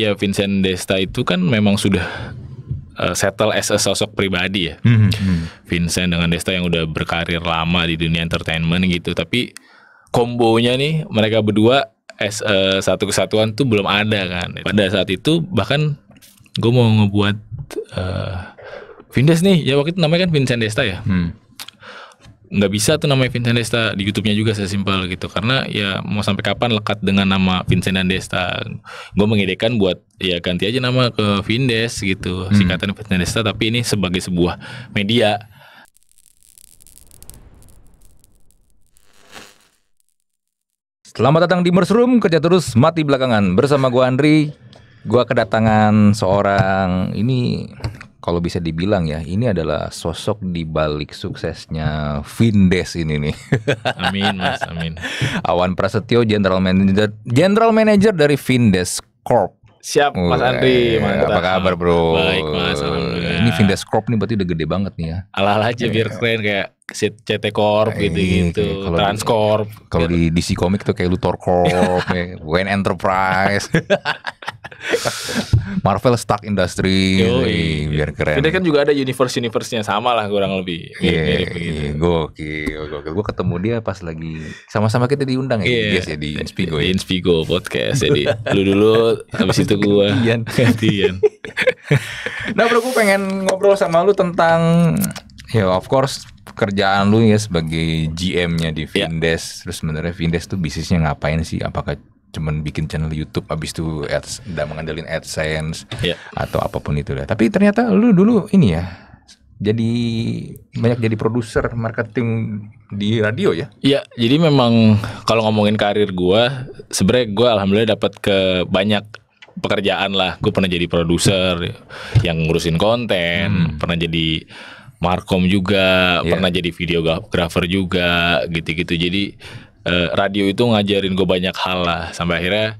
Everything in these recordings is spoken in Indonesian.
ya Vincent Desta itu kan memang sudah uh, settle as a sosok pribadi ya. Mm -hmm. Vincent dengan Desta yang udah berkarir lama di dunia entertainment gitu, tapi kombonya nih mereka berdua as a satu kesatuan tuh belum ada kan. Pada saat itu bahkan gue mau ngebuat uh, Vindes nih, ya waktu itu namanya kan Vincent Desta ya. Mm nggak bisa tuh namanya Vincent Desta di YouTube-nya juga saya simpel gitu karena ya mau sampai kapan lekat dengan nama Vincent dan Desta gue mengidekan buat ya ganti aja nama ke Vindes gitu hmm. singkatan Vincent Desta tapi ini sebagai sebuah media Selamat datang di Mersroom kerja terus mati belakangan bersama gue Andri gue kedatangan seorang ini kalau bisa dibilang ya, ini adalah sosok di balik suksesnya Vindes ini nih. amin, Mas, amin. Awan Prasetyo General Manager General Manager dari Vindes Corp. Siap, Mas Andri. Mantap. Apa kabar, Bro? Baik, Mas. Ini Vindes Corp nih berarti udah gede banget nih ya. alah aja biar keren kayak CT Corp iya, gitu-gitu, e, -gitu. Transcorp. Kalau di gitu. DC Comic tuh kayak Luthor Corp, Wayne Enterprise. Marvel Stark Industry, Yoi, biar keren. Ini kan juga ada universe-universe-nya sama lah kurang lebih. Iya, gue gitu. gokil, Gue ketemu dia pas lagi sama-sama kita diundang ya, yeah. ya di Inspigo. Ya. Inspigo podcast. Jadi lu dulu habis itu gue. gantian. nah, bro, gue pengen ngobrol sama lu tentang Ya of course kerjaan lu ya sebagai GM-nya di ya. Vindes. Yeah. Terus sebenarnya Vindes tuh bisnisnya ngapain sih? Apakah cuman bikin channel YouTube abis itu ads udah mengandelin AdSense yeah. atau apapun itu lah. Tapi ternyata lu dulu ini ya jadi banyak jadi produser marketing di radio ya? Iya, jadi memang kalau ngomongin karir gue sebenarnya gue alhamdulillah dapat ke banyak pekerjaan lah. Gue pernah jadi produser yang ngurusin konten, hmm. pernah jadi Markom juga yeah. pernah jadi videografer juga gitu-gitu. Jadi uh, radio itu ngajarin gue banyak hal lah sampai akhirnya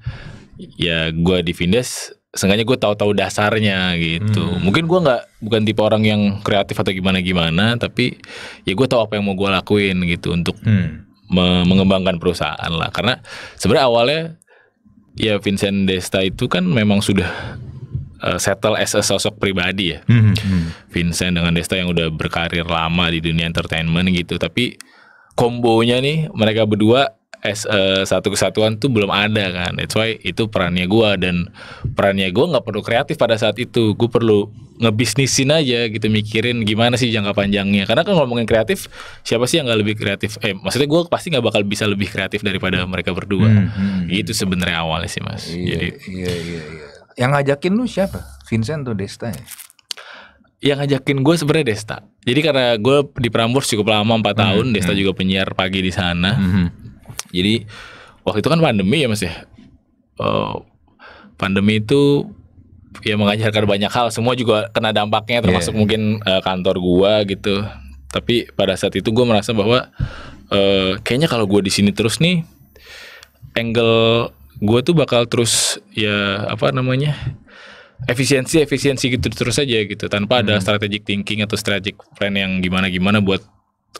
ya gue di Vindes seenggaknya gue tahu-tahu dasarnya gitu. Hmm. Mungkin gue nggak bukan tipe orang yang kreatif atau gimana-gimana, tapi ya gue tahu apa yang mau gue lakuin gitu untuk hmm. me mengembangkan perusahaan lah. Karena sebenarnya awalnya ya Vincent Desta itu kan memang sudah uh, settle as a sosok pribadi ya. Mm -hmm. Vincent dengan Desta yang udah berkarir lama di dunia entertainment gitu, tapi kombonya nih mereka berdua as a satu kesatuan tuh belum ada kan. That's why itu perannya gua dan perannya gua nggak perlu kreatif pada saat itu. Gue perlu ngebisnisin aja gitu mikirin gimana sih jangka panjangnya karena kan ngomongin kreatif siapa sih yang nggak lebih kreatif eh maksudnya gue pasti nggak bakal bisa lebih kreatif daripada mereka berdua hmm, hmm, hmm. itu sebenarnya awalnya sih mas iya, jadi iya, iya, iya. Yang ngajakin lu siapa? Vincent atau Desta ya? Yang ngajakin gue sebenarnya Desta. Jadi karena gue di Prambors cukup lama 4 hmm, tahun, Desta hmm. juga penyiar pagi di sana. Hmm. Jadi waktu itu kan pandemi ya mas ya. Uh, pandemi itu ya mengajarkan banyak hal. Semua juga kena dampaknya, iya. termasuk yeah. mungkin uh, kantor gue gitu. Tapi pada saat itu gue merasa bahwa uh, kayaknya kalau gue di sini terus nih, angle gue tuh bakal terus ya apa namanya efisiensi efisiensi gitu terus aja gitu tanpa hmm. ada strategic thinking atau strategic plan yang gimana gimana buat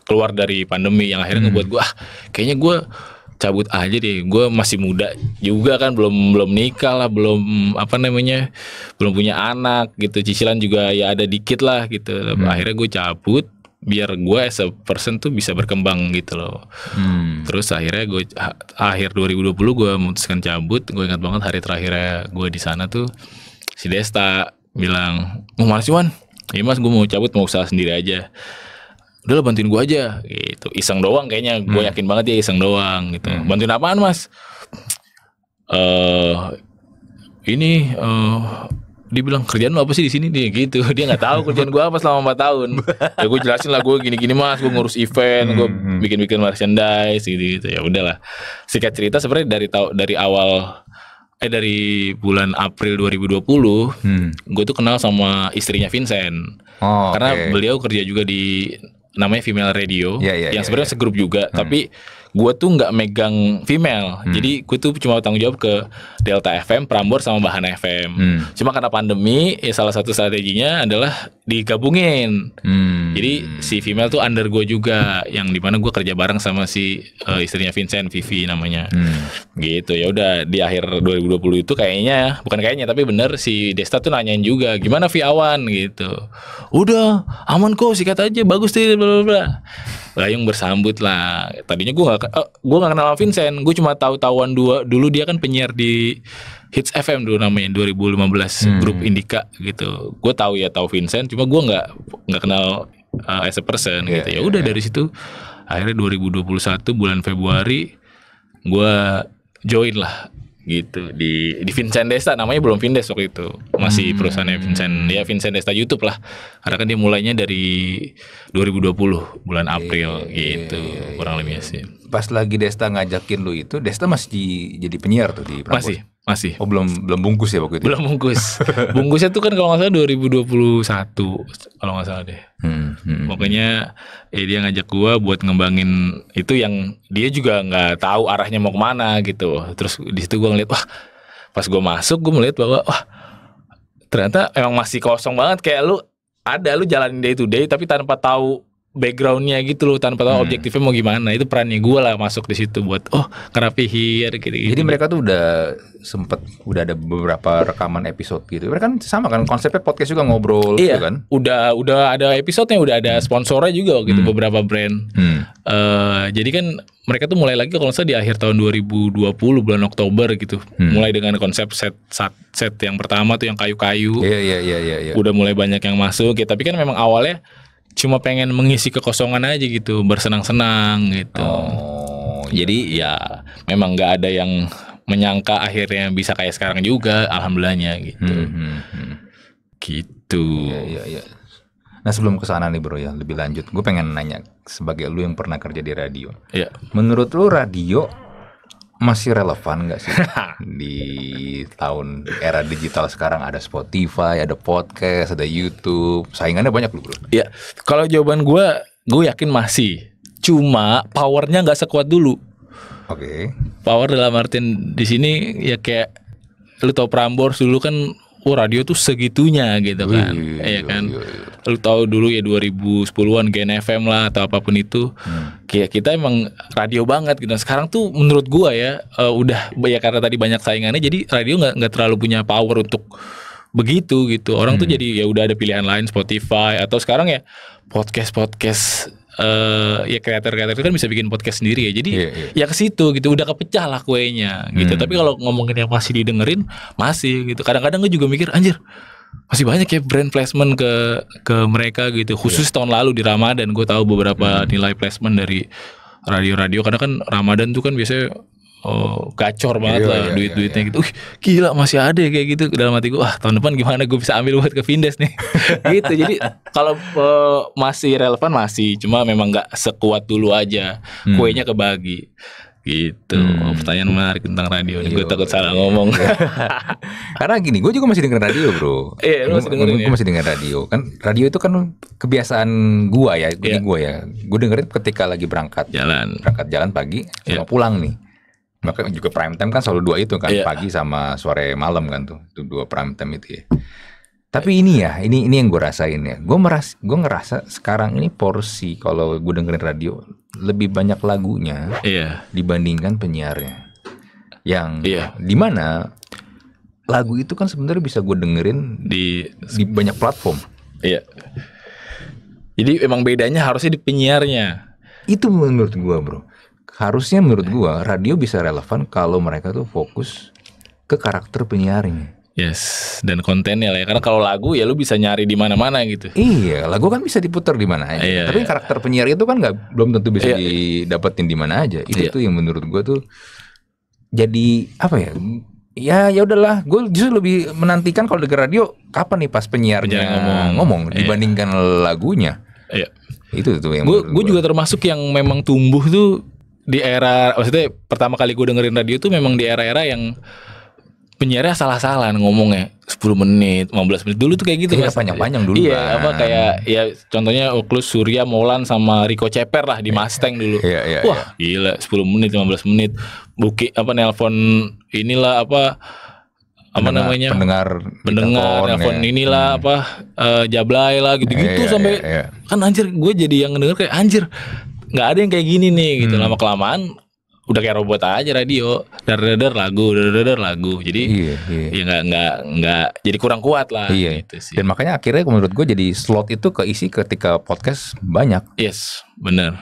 keluar dari pandemi yang akhirnya hmm. ngebuat gue ah, kayaknya gue cabut aja deh gue masih muda juga kan belum belum nikah lah belum apa namanya belum punya anak gitu cicilan juga ya ada dikit lah gitu hmm. akhirnya gue cabut biar gue as a person tuh bisa berkembang gitu loh. Hmm. Terus akhirnya gue akhir 2020 gue memutuskan cabut. Gue ingat banget hari terakhirnya gue di sana tuh si Desta bilang mau oh, malas Wan, ya mas gue mau cabut mau usaha sendiri aja. Udah lah bantuin gue aja gitu. Iseng doang kayaknya. Gue hmm. yakin banget ya iseng doang gitu. Hmm. Bantuin apaan mas? Eh uh, ini uh, dia bilang kerjaan lu apa sih di sini dia gitu dia nggak tahu kerjaan gue apa selama 4 tahun ya gue jelasin lah gue gini gini mas gue ngurus event gue hmm, hmm. bikin bikin merchandise gitu gitu ya udahlah sikat cerita sebenarnya dari tahu dari awal eh dari bulan April 2020 hmm. gue tuh kenal sama istrinya Vincent oh, karena okay. beliau kerja juga di namanya Female Radio yeah, yeah, yang yeah, sebenarnya yeah. segrup juga hmm. tapi gue tuh nggak megang female hmm. jadi gue tuh cuma tanggung jawab ke Delta FM Prambor sama Bahan FM hmm. cuma karena pandemi ya salah satu strateginya adalah digabungin hmm. jadi si female tuh under gue juga yang dimana gue kerja bareng sama si uh, istrinya Vincent Vivi namanya hmm. gitu ya udah di akhir 2020 itu kayaknya bukan kayaknya tapi bener si Desta tuh nanyain juga gimana Viawan gitu udah aman kok sikat aja bagus deh bla bla bla Gayung bersambut lah. Tadinya gue gak, uh, eh, gue gak kenal Vincent, gue cuma tahu tahuan dua dulu dia kan penyiar di Hits FM dulu namanya 2015 hmm. grup Indika gitu. Gue tahu ya tahu Vincent, cuma gue nggak nggak kenal uh, as a person yeah, gitu. Iya, ya iya, udah yeah. dari situ akhirnya 2021 bulan Februari gue join lah gitu di di Vincent Desta namanya belum Vindes waktu itu masih hmm. perusahaannya Vincent ya Vincent Desta YouTube lah karena kan dia mulainya dari 2020 bulan April yeah, iya, gitu yeah, yeah, kurang iya. sih pas lagi Desta ngajakin lu itu, Desta masih di, jadi penyiar tuh di Prambors. Masih, masih. Oh belum belum bungkus ya waktu itu. Belum bungkus. Bungkusnya tuh kan kalau nggak salah 2021 kalau nggak salah deh. Hmm, hmm, Pokoknya ya dia ngajak gua buat ngembangin itu yang dia juga nggak tahu arahnya mau kemana gitu. Terus di situ gua ngeliat wah pas gua masuk gua melihat bahwa wah ternyata emang masih kosong banget kayak lu ada lu jalanin day to day tapi tanpa tahu backgroundnya gitu loh tanpa tahu hmm. objektifnya mau gimana itu perannya gue lah masuk di situ buat oh kerapihir gitu, gitu jadi mereka tuh udah sempet udah ada beberapa rekaman episode gitu mereka kan sama kan konsepnya podcast juga ngobrol iya, gitu kan udah udah ada episodenya udah ada hmm. sponsornya juga gitu hmm. beberapa brand hmm. uh, jadi kan mereka tuh mulai lagi kalau saya di akhir tahun 2020 bulan Oktober gitu hmm. mulai dengan konsep set set set yang pertama tuh yang kayu-kayu iya iya iya iya, iya. udah mulai banyak yang masuk ya tapi kan memang awalnya cuma pengen mengisi kekosongan aja gitu bersenang-senang gitu oh, jadi ya memang nggak ada yang menyangka akhirnya bisa kayak sekarang juga alhamdulillahnya gitu hmm, hmm, hmm. gitu ya, ya, ya. Nah sebelum kesana nih bro ya lebih lanjut, gue pengen nanya sebagai lu yang pernah kerja di radio. ya. Menurut lu radio masih relevan gak sih di tahun era digital sekarang ada Spotify, ada podcast, ada YouTube, saingannya banyak loh bro. Iya, kalau jawaban gue, gue yakin masih. Cuma powernya nggak sekuat dulu. Oke. Okay. Power dalam artian di sini ya kayak lu tau Prambors dulu kan oh radio tuh segitunya gitu iya, kan. Iya, iya, ya kan. Iya, iya. Lu tahu dulu ya 2010-an Gen FM lah atau apapun itu. Hmm. Kayak kita emang radio banget gitu. Nah, sekarang tuh menurut gua ya uh, udah ya karena tadi banyak saingannya jadi radio nggak nggak terlalu punya power untuk begitu gitu. Orang hmm. tuh jadi ya udah ada pilihan lain Spotify atau sekarang ya podcast-podcast uh, ya kreator-kreator itu kan bisa bikin podcast sendiri ya. Jadi yeah, yeah. ya ke situ gitu udah kepecah lah kuenya gitu. Hmm. Tapi kalau ngomongin yang masih didengerin masih gitu. Kadang-kadang gue juga mikir anjir masih banyak ya brand placement ke ke mereka gitu. Khusus yeah. tahun lalu di Ramadan gue tahu beberapa hmm. nilai placement dari radio-radio karena kan Ramadan tuh kan biasanya oh, gacor banget iya, lah iya, duit-duitnya iya, iya. gitu. Uh, gila masih ada kayak gitu dalam hati gue. Wah tahun depan gimana gue bisa ambil buat ke Vindes nih. gitu. Jadi kalau uh, masih relevan masih, cuma memang nggak sekuat dulu aja. Hmm. Kuenya kebagi. Gitu. Hmm. Oh, pertanyaan menarik tentang radio. Gue iya, takut salah iya, ngomong. Karena gini, gue juga masih dengerin radio, bro. Iya, lu masih dengerin. Gue ya? masih dengerin radio. Kan radio itu kan kebiasaan gue ya, yeah. gue ya. Gue dengerin ketika lagi berangkat. Jalan. Berangkat jalan pagi, yeah. pulang nih maka juga prime time kan selalu dua itu kan, yeah. pagi sama sore malam kan tuh, itu dua prime time itu ya. Tapi iya. ini ya, ini ini yang gue rasain ya. Gue meras, gue ngerasa sekarang ini porsi kalau gue dengerin radio lebih banyak lagunya yeah. dibandingkan penyiarnya. Yang iya. di mana lagu itu kan sebenarnya bisa gue dengerin di di banyak platform. Iya. Jadi emang bedanya harusnya di penyiarnya. Itu menurut gue bro harusnya menurut iya. gua radio bisa relevan kalau mereka tuh fokus ke karakter penyiarnya. Yes, dan kontennya lah ya. Karena kalau lagu ya lu bisa nyari di mana-mana gitu. Iya, lagu kan bisa diputar di mana aja. Iya, Tapi iya. karakter penyiar itu kan nggak belum tentu bisa iya. didapetin di mana aja. Itu iya. tuh yang menurut gua tuh jadi apa ya? Ya ya udahlah, gue justru lebih menantikan kalau denger radio kapan nih pas penyiarnya Penyiar ngomong, ngomong iya. dibandingkan lagunya. Iya. Itu tuh yang gue juga termasuk yang memang tumbuh tuh di era maksudnya pertama kali gue dengerin radio tuh memang di era-era yang penyiarnya salah-salah ngomongnya 10 menit, 15 menit dulu tuh kayak gitu iya, panjang-panjang dulu Iya, kan. apa kayak ya contohnya Oklus Surya Molan sama Rico Ceper lah di iya, Mustang iya. dulu. Iya, iya, Wah, iya. gila 10 menit, 15 menit. Buki apa nelpon inilah apa apa pendengar, namanya pendengar pendengar telepon ya. inilah hmm. apa uh, jablay lah gitu-gitu iya, iya, sampai iya, iya. kan anjir gue jadi yang denger kayak anjir nggak ada yang kayak gini nih gitu hmm. lama kelamaan udah kayak robot aja radio dar dar lagu dar dar lagu jadi iya, iya. ya nggak nggak nggak jadi kurang kuat lah iya. gitu sih dan makanya akhirnya menurut gue jadi slot itu keisi ketika podcast banyak yes benar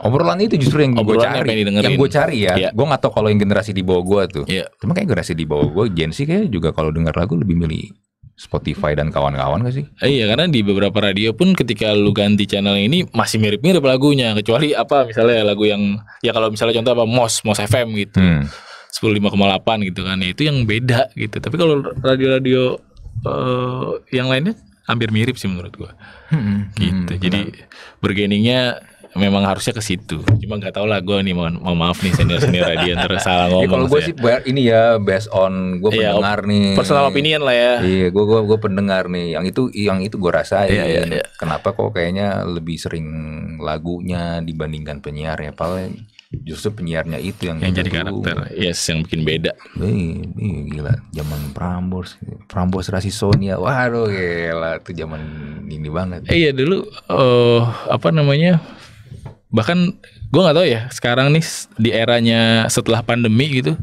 obrolan itu justru yang gue cari yang, yang gue cari ya yeah. gue nggak tahu kalau yang generasi di bawah gue tuh yeah. cuma kayak generasi di bawah gue Gen Z kayak juga kalau dengar lagu lebih milih Spotify dan kawan-kawan gak sih? Eh, iya karena di beberapa radio pun ketika lu ganti channel ini masih mirip-mirip lagunya kecuali apa misalnya lagu yang ya kalau misalnya contoh apa Mos Mos FM gitu hmm. 105,8 gitu kan ya, itu yang beda gitu tapi kalau radio-radio uh, yang lainnya hampir mirip sih menurut gua hmm, hmm gitu hmm, jadi bergeningnya memang harusnya ke situ. Cuma nggak tahu lah gue nih mohon, maaf nih senior senior radio terus salah ya, ngomong. Ya, kalau gue sih ini ya based on gue ya, pendengar nih. Personal opinion lah ya. Iya, gue gue gue pendengar nih. Yang itu yang itu gue rasa ya ya, iya. Kenapa kok kayaknya lebih sering lagunya dibandingkan penyiar ya paling justru penyiarnya itu yang, yang jadi karakter yes yang bikin beda Wih, gila zaman Prambors Prambors Rasi Sonia waduh gila itu zaman ini banget iya dulu uh, apa namanya bahkan gue nggak tahu ya sekarang nih di eranya setelah pandemi gitu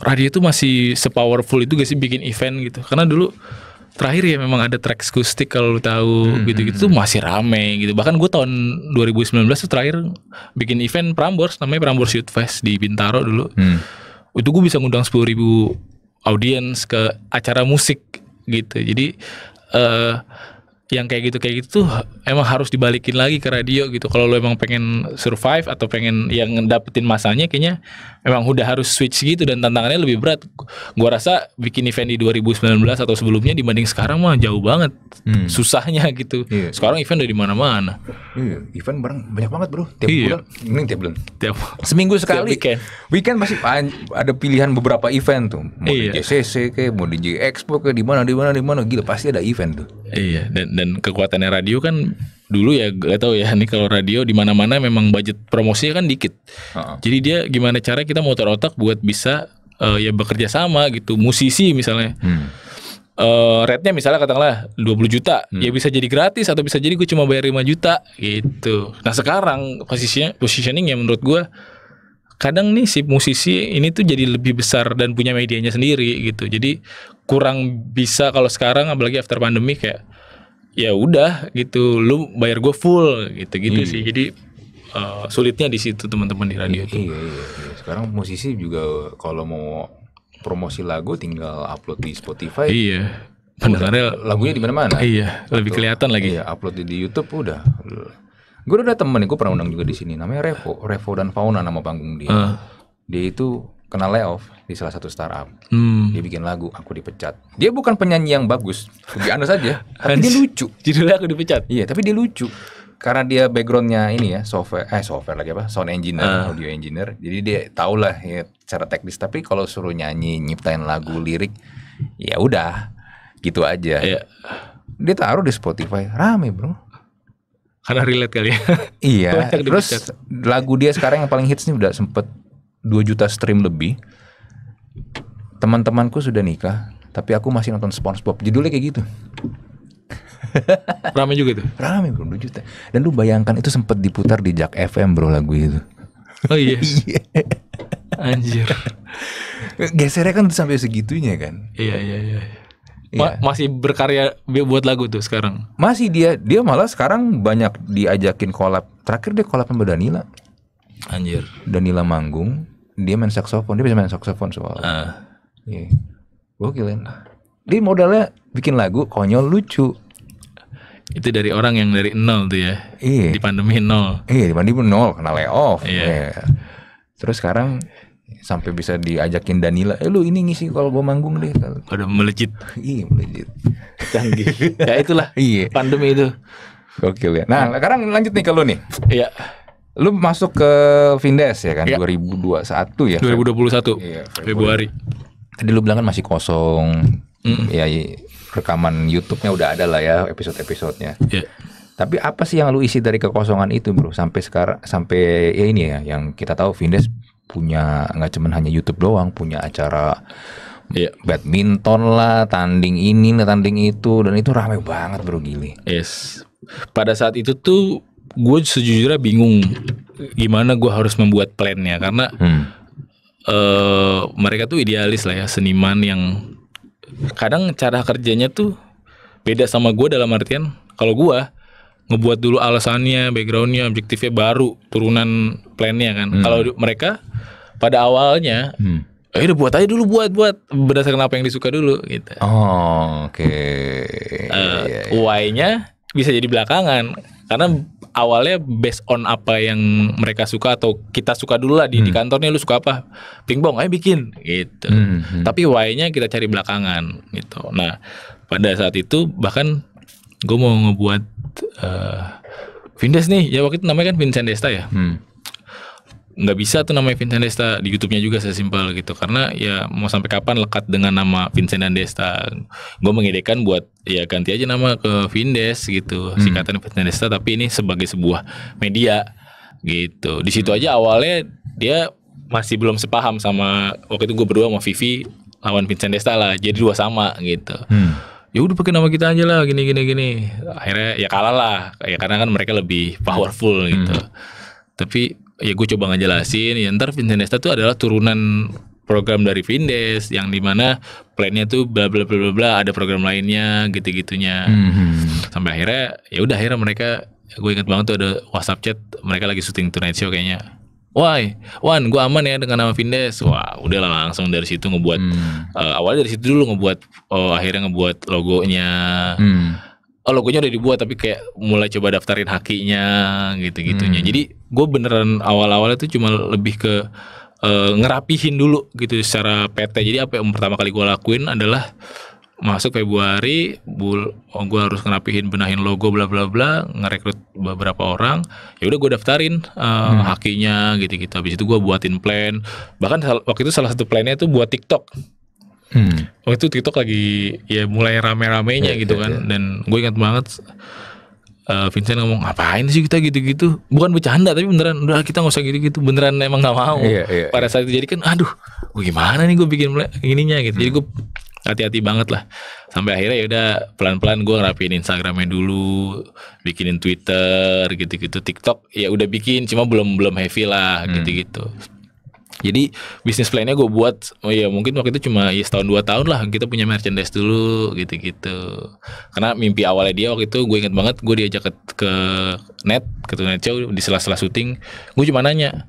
radio itu masih sepowerful itu gak sih bikin event gitu karena dulu terakhir ya memang ada track akustik kalau lu tahu hmm. gitu-gitu hmm, hmm. masih rame gitu bahkan gue tahun 2019 tuh terakhir bikin event Prambors namanya Prambors Youth Fest di Bintaro dulu hmm. itu gue bisa ngundang 10.000 ribu audiens ke acara musik gitu jadi uh, yang kayak gitu kayak gitu tuh emang harus dibalikin lagi ke radio gitu kalau lo emang pengen survive atau pengen yang dapetin masanya kayaknya emang udah harus switch gitu dan tantangannya lebih berat gua rasa bikin event di 2019 atau sebelumnya dibanding sekarang mah jauh banget hmm. susahnya gitu iya. sekarang event udah di mana-mana iya, event bareng banyak banget bro tiap iya. bulan mending tiap bulan tiap seminggu sekali tiap weekend weekend masih ada pilihan beberapa event tuh mau iya. di JCC kayak mau di J Expo kayak di mana di mana di mana gila pasti ada event tuh iya dan, dan dan kekuatannya radio kan dulu ya gak tahu ya nih kalau radio di mana-mana memang budget promosinya kan dikit. Uh uh Jadi dia gimana cara kita motor otak buat bisa uh, ya bekerja sama gitu musisi misalnya. Hmm. Uh, rate-nya misalnya katakanlah 20 juta hmm. ya bisa jadi gratis atau bisa jadi gue cuma bayar 5 juta gitu nah sekarang posisinya positioning yang menurut gue kadang nih si musisi ini tuh jadi lebih besar dan punya medianya sendiri gitu jadi kurang bisa kalau sekarang apalagi after pandemi kayak ya udah gitu lu bayar gue full gitu gitu hmm. sih jadi uh, sulitnya di situ teman-teman di radio itu iya, iya, iya. sekarang musisi juga kalau mau promosi lagu tinggal upload di Spotify iya pendengarnya lagunya di mana-mana iya lebih kelihatan lagi iya upload di, di YouTube udah gue udah temen gue pernah undang juga di sini namanya Revo Revo dan Fauna nama panggung dia uh. dia itu kena layoff di salah satu startup. Hmm. Dia bikin lagu, aku dipecat. Dia bukan penyanyi yang bagus, lebih anda saja. tapi dia lucu. Judulnya aku dipecat. Iya, tapi dia lucu. Karena dia backgroundnya ini ya software, eh software lagi apa? Sound engineer, uh. audio engineer. Jadi dia tau lah ya, cara teknis. Tapi kalau suruh nyanyi, nyiptain lagu, lirik, ya udah gitu aja. Yeah. Dia taruh di Spotify, rame bro karena relate kali ya. Iya. Terus lagu dia sekarang yang paling hits nih udah sempet 2 juta stream lebih. Teman-temanku sudah nikah, tapi aku masih nonton SpongeBob. Judulnya kayak gitu. Rame juga tuh Rame bro, 2 juta. Dan lu bayangkan itu sempat diputar di Jack FM bro lagu itu. Oh iya. yeah. Anjir. Gesernya kan sampai segitunya kan. Iya iya iya. Ma iya. masih berkarya buat lagu tuh sekarang. Masih dia dia malah sekarang banyak diajakin kolab. Terakhir dia kolab sama Danila. Anjir. Danila manggung dia main saksofon dia bisa main saksofon soalnya ah. uh. yeah. gokil ya. dia modalnya bikin lagu konyol lucu itu dari orang yang dari nol tuh ya iya di pandemi nol iya di pandemi nol kena layoff iya yeah. terus sekarang sampai bisa diajakin Danila eh lu ini ngisi kalau gue manggung deh Ada melejit iya melejit canggih ya itulah iya pandemi itu gokil ya nah sekarang lanjut nih ke lu nih iya Lu masuk ke Vindes ya kan iya. ya. 2021 ya? 2021. Iya, Februari. Tadi lu bilang kan masih kosong. Mm. Ya rekaman YouTube-nya udah ada lah ya episode-episodenya. Yeah. Tapi apa sih yang lu isi dari kekosongan itu, Bro? Sampai sekarang sampai ya ini ya yang kita tahu Vindes punya nggak cuman hanya YouTube doang, punya acara Iya. badminton lah, tanding ini tanding itu dan itu ramai banget, Bro, gili. Yes. Pada saat itu tuh gue sejujurnya bingung gimana gue harus membuat plannya karena hmm. uh, mereka tuh idealis lah ya seniman yang kadang cara kerjanya tuh beda sama gue dalam artian kalau gue ngebuat dulu alasannya, backgroundnya, objektifnya baru turunan plannya kan. Hmm. Kalau mereka pada awalnya, hmm. eh udah buat aja dulu buat buat berdasarkan apa yang disuka dulu gitu. Oh oke. Okay. Uh, eh, yeah, yeah. Why-nya bisa jadi belakangan karena awalnya based on apa yang mereka suka atau kita suka dulu lah di, hmm. di kantor nih lu suka apa pingpong ayo bikin gitu hmm, hmm, tapi why-nya kita cari belakangan gitu nah pada saat itu bahkan gue mau ngebuat uh, Vindes nih ya waktu itu namanya kan Vincent Desta ya hmm nggak bisa tuh namanya Vincent Desta di YouTube-nya juga saya simpel gitu karena ya mau sampai kapan lekat dengan nama Vincent dan Desta gue mengidekan buat ya ganti aja nama ke Vindes gitu hmm. singkatan Vincent Desta tapi ini sebagai sebuah media gitu di situ aja awalnya dia masih belum sepaham sama waktu itu gue berdua sama Vivi lawan Vincent Desta lah jadi dua sama gitu hmm. Ya udah pakai nama kita aja lah gini gini gini. Akhirnya ya kalah lah. Ya karena kan mereka lebih powerful gitu. Hmm. Tapi ya gue coba ngejelasin ya ntar Vincentesta tuh adalah turunan program dari Vindes yang dimana plannya tuh bla bla bla bla bla ada program lainnya gitu gitunya mm-hmm. sampai akhirnya ya udah akhirnya mereka gue inget banget tuh ada WhatsApp chat mereka lagi syuting Tonight Show kayaknya Why? Wan, gue aman ya dengan nama Vindes. Wah, udah lah langsung dari situ ngebuat hmm. uh, awalnya dari situ dulu ngebuat oh, akhirnya ngebuat logonya. Hmm. Oh, logonya udah dibuat tapi kayak mulai coba daftarin hakinya gitu-gitunya. Hmm. Jadi gue beneran awal-awalnya tuh cuma lebih ke uh, ngerapihin dulu gitu secara PT. Jadi apa yang pertama kali gue lakuin adalah masuk Februari, bul, oh, gue harus ngerapihin benahin logo bla bla bla, ngerekrut beberapa orang. Ya udah gue daftarin uh, hmm. hakinya gitu-gitu. Habis itu gue buatin plan. Bahkan waktu itu salah satu plannya itu buat TikTok. Hmm. Waktu itu TikTok lagi ya mulai rame-ramenya yeah, gitu iya, kan yeah. dan gue ingat banget Eh, Vincent ngomong ngapain sih kita gitu-gitu bukan bercanda tapi beneran udah kita nggak usah gitu-gitu beneran emang nggak mau iya, iya, pada iya. saat itu jadi kan aduh gue gimana nih gue bikin ininya gitu jadi gue hati-hati banget lah sampai akhirnya ya udah pelan-pelan gue ngerapiin Instagramnya dulu bikinin Twitter gitu-gitu TikTok ya udah bikin cuma belum belum heavy lah hmm. gitu-gitu jadi bisnis plannya gue buat, oh ya mungkin waktu itu cuma ya setahun dua tahun lah kita punya merchandise dulu gitu-gitu. Karena mimpi awalnya dia waktu itu gue inget banget gue diajak ke, ke net ke net Show di sela-sela syuting, gue cuma nanya,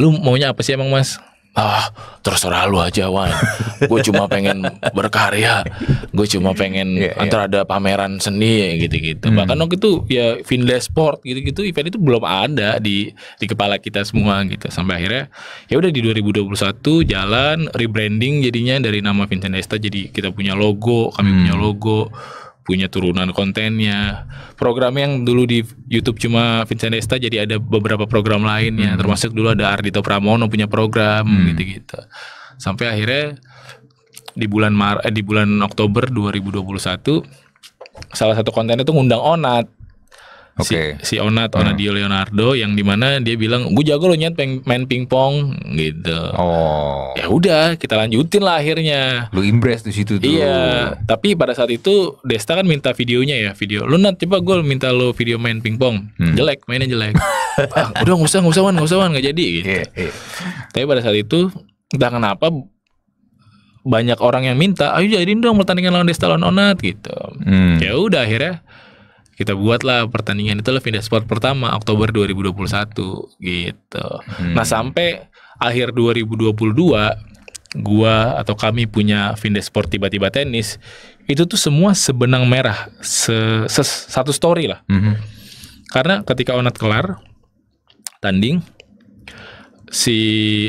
lu maunya apa sih emang mas? ah terserah lu aja Wan gue cuma pengen berkarya gue cuma pengen yeah, iya. antara ada pameran seni ya, gitu-gitu hmm. bahkan waktu itu ya Finlay Sport gitu-gitu event itu belum ada di di kepala kita semua gitu sampai akhirnya ya udah di 2021 jalan rebranding jadinya dari nama Vincent Desta jadi kita punya logo kami hmm. punya logo punya turunan kontennya. Program yang dulu di YouTube cuma Vincent Desta jadi ada beberapa program lainnya, hmm. termasuk dulu ada Ardito Pramono punya program hmm. gitu-gitu. Hmm. Sampai akhirnya di bulan Mar eh, di bulan Oktober 2021 salah satu kontennya tuh ngundang Onat okay. si, si Onat Onadio hmm. Leonardo yang dimana dia bilang gue jago lo nyet main pingpong gitu oh ya udah kita lanjutin lah akhirnya lu impress di situ tuh iya tapi pada saat itu Desta kan minta videonya ya video lu Nat coba gue minta lo video main pingpong hmm. jelek mainnya jelek ah, udah nggak usah nggak usah nggak usah nggak jadi gitu yeah, yeah. tapi pada saat itu entah kenapa banyak orang yang minta ayo jadiin dong pertandingan lawan Desta lawan Onat gitu hmm. ya udah akhirnya kita buatlah pertandingan itu Levinda Sport pertama Oktober 2021 gitu. Hmm. Nah, sampai akhir 2022 gua atau kami punya Vinda Sport tiba-tiba tenis itu tuh semua sebenang merah se, se satu story lah -hmm. karena ketika Onat kelar tanding si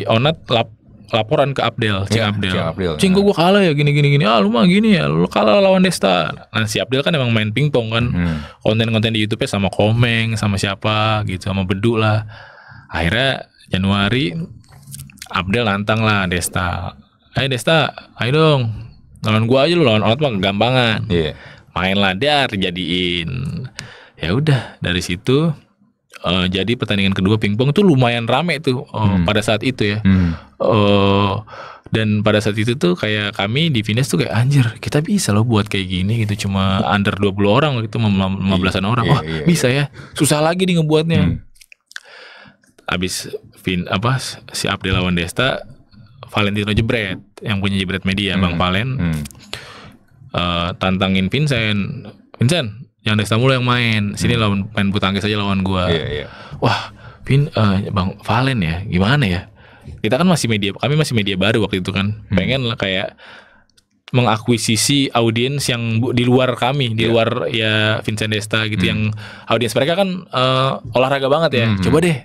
Onat lap, laporan ke Abdel, Cing ya, Abdel. Cing Abdel. Cing kok iya. gue kalah ya gini gini gini. Ah lu mah gini ya, lu kalah lawan Desta. Nah si Abdel kan emang main pingpong kan. Hmm. Konten-konten di YouTube-nya sama Komeng, sama siapa gitu, sama Bedu lah. Akhirnya Januari Abdel lantang lah Desta. Eh Desta, ayo dong. Lawan gua aja lu lawan orang mah gampangan, Yeah. Main lah dia jadiin. Ya udah dari situ Uh, jadi pertandingan kedua pingpong tuh lumayan rame tuh uh, hmm. pada saat itu ya. Hmm. Uh, dan pada saat itu tuh kayak kami di Vines tuh kayak anjir kita bisa loh buat kayak gini gitu cuma under 20 orang gitu 15-an orang. Iya, Wah, iya, iya. bisa ya. Susah lagi nih ngebuatnya. Hmm. Abis Vin apa si Abdi lawan Desta Valentino Jebret yang punya Jebret Media hmm. Bang Valen hmm. Uh, tantangin Vincent. Vincent, yang Desta mulu yang main sini hmm. lawan main bulu saja aja lawan gua yeah, yeah. wah Vin uh, bang Valen ya gimana ya kita kan masih media kami masih media baru waktu itu kan hmm. pengen lah kayak mengakuisisi audiens yang di luar kami, di yeah. luar ya Vincent Desta gitu hmm. yang audiens mereka kan uh, olahraga banget ya. Hmm. Coba deh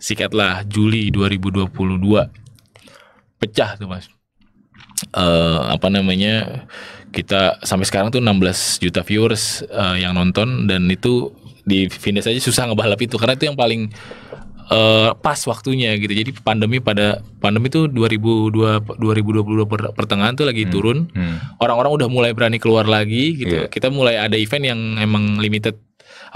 sikatlah Juli 2022. Pecah tuh Mas uh, apa namanya kita sampai sekarang tuh 16 juta viewers uh, yang nonton dan itu di finish aja susah ngebalap itu karena itu yang paling uh, pas waktunya gitu. Jadi pandemi pada pandemi itu 2002 2022 per, pertengahan tuh lagi hmm. turun. Hmm. Orang-orang hmm. udah mulai berani keluar lagi gitu. Yeah. Kita mulai ada event yang emang limited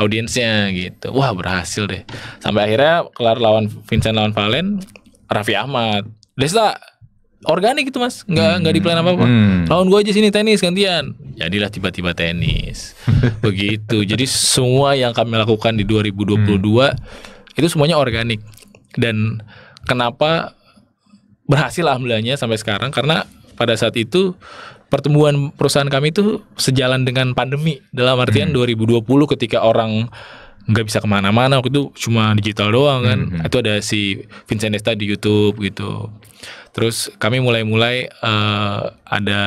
audiensnya gitu. Wah, berhasil deh. Sampai akhirnya kelar lawan Vincent lawan Valen, Raffi Ahmad. Desa organik itu mas nggak hmm. nggak di apa apa hmm. lawan gue aja sini tenis gantian jadilah tiba-tiba tenis begitu jadi semua yang kami lakukan di 2022 hmm. itu semuanya organik dan kenapa berhasil alhamdulillahnya sampai sekarang karena pada saat itu pertumbuhan perusahaan kami itu sejalan dengan pandemi dalam artian hmm. 2020 ketika orang nggak bisa kemana-mana waktu itu cuma digital doang kan mm -hmm. itu ada si Vincent Desta di YouTube gitu terus kami mulai-mulai uh, ada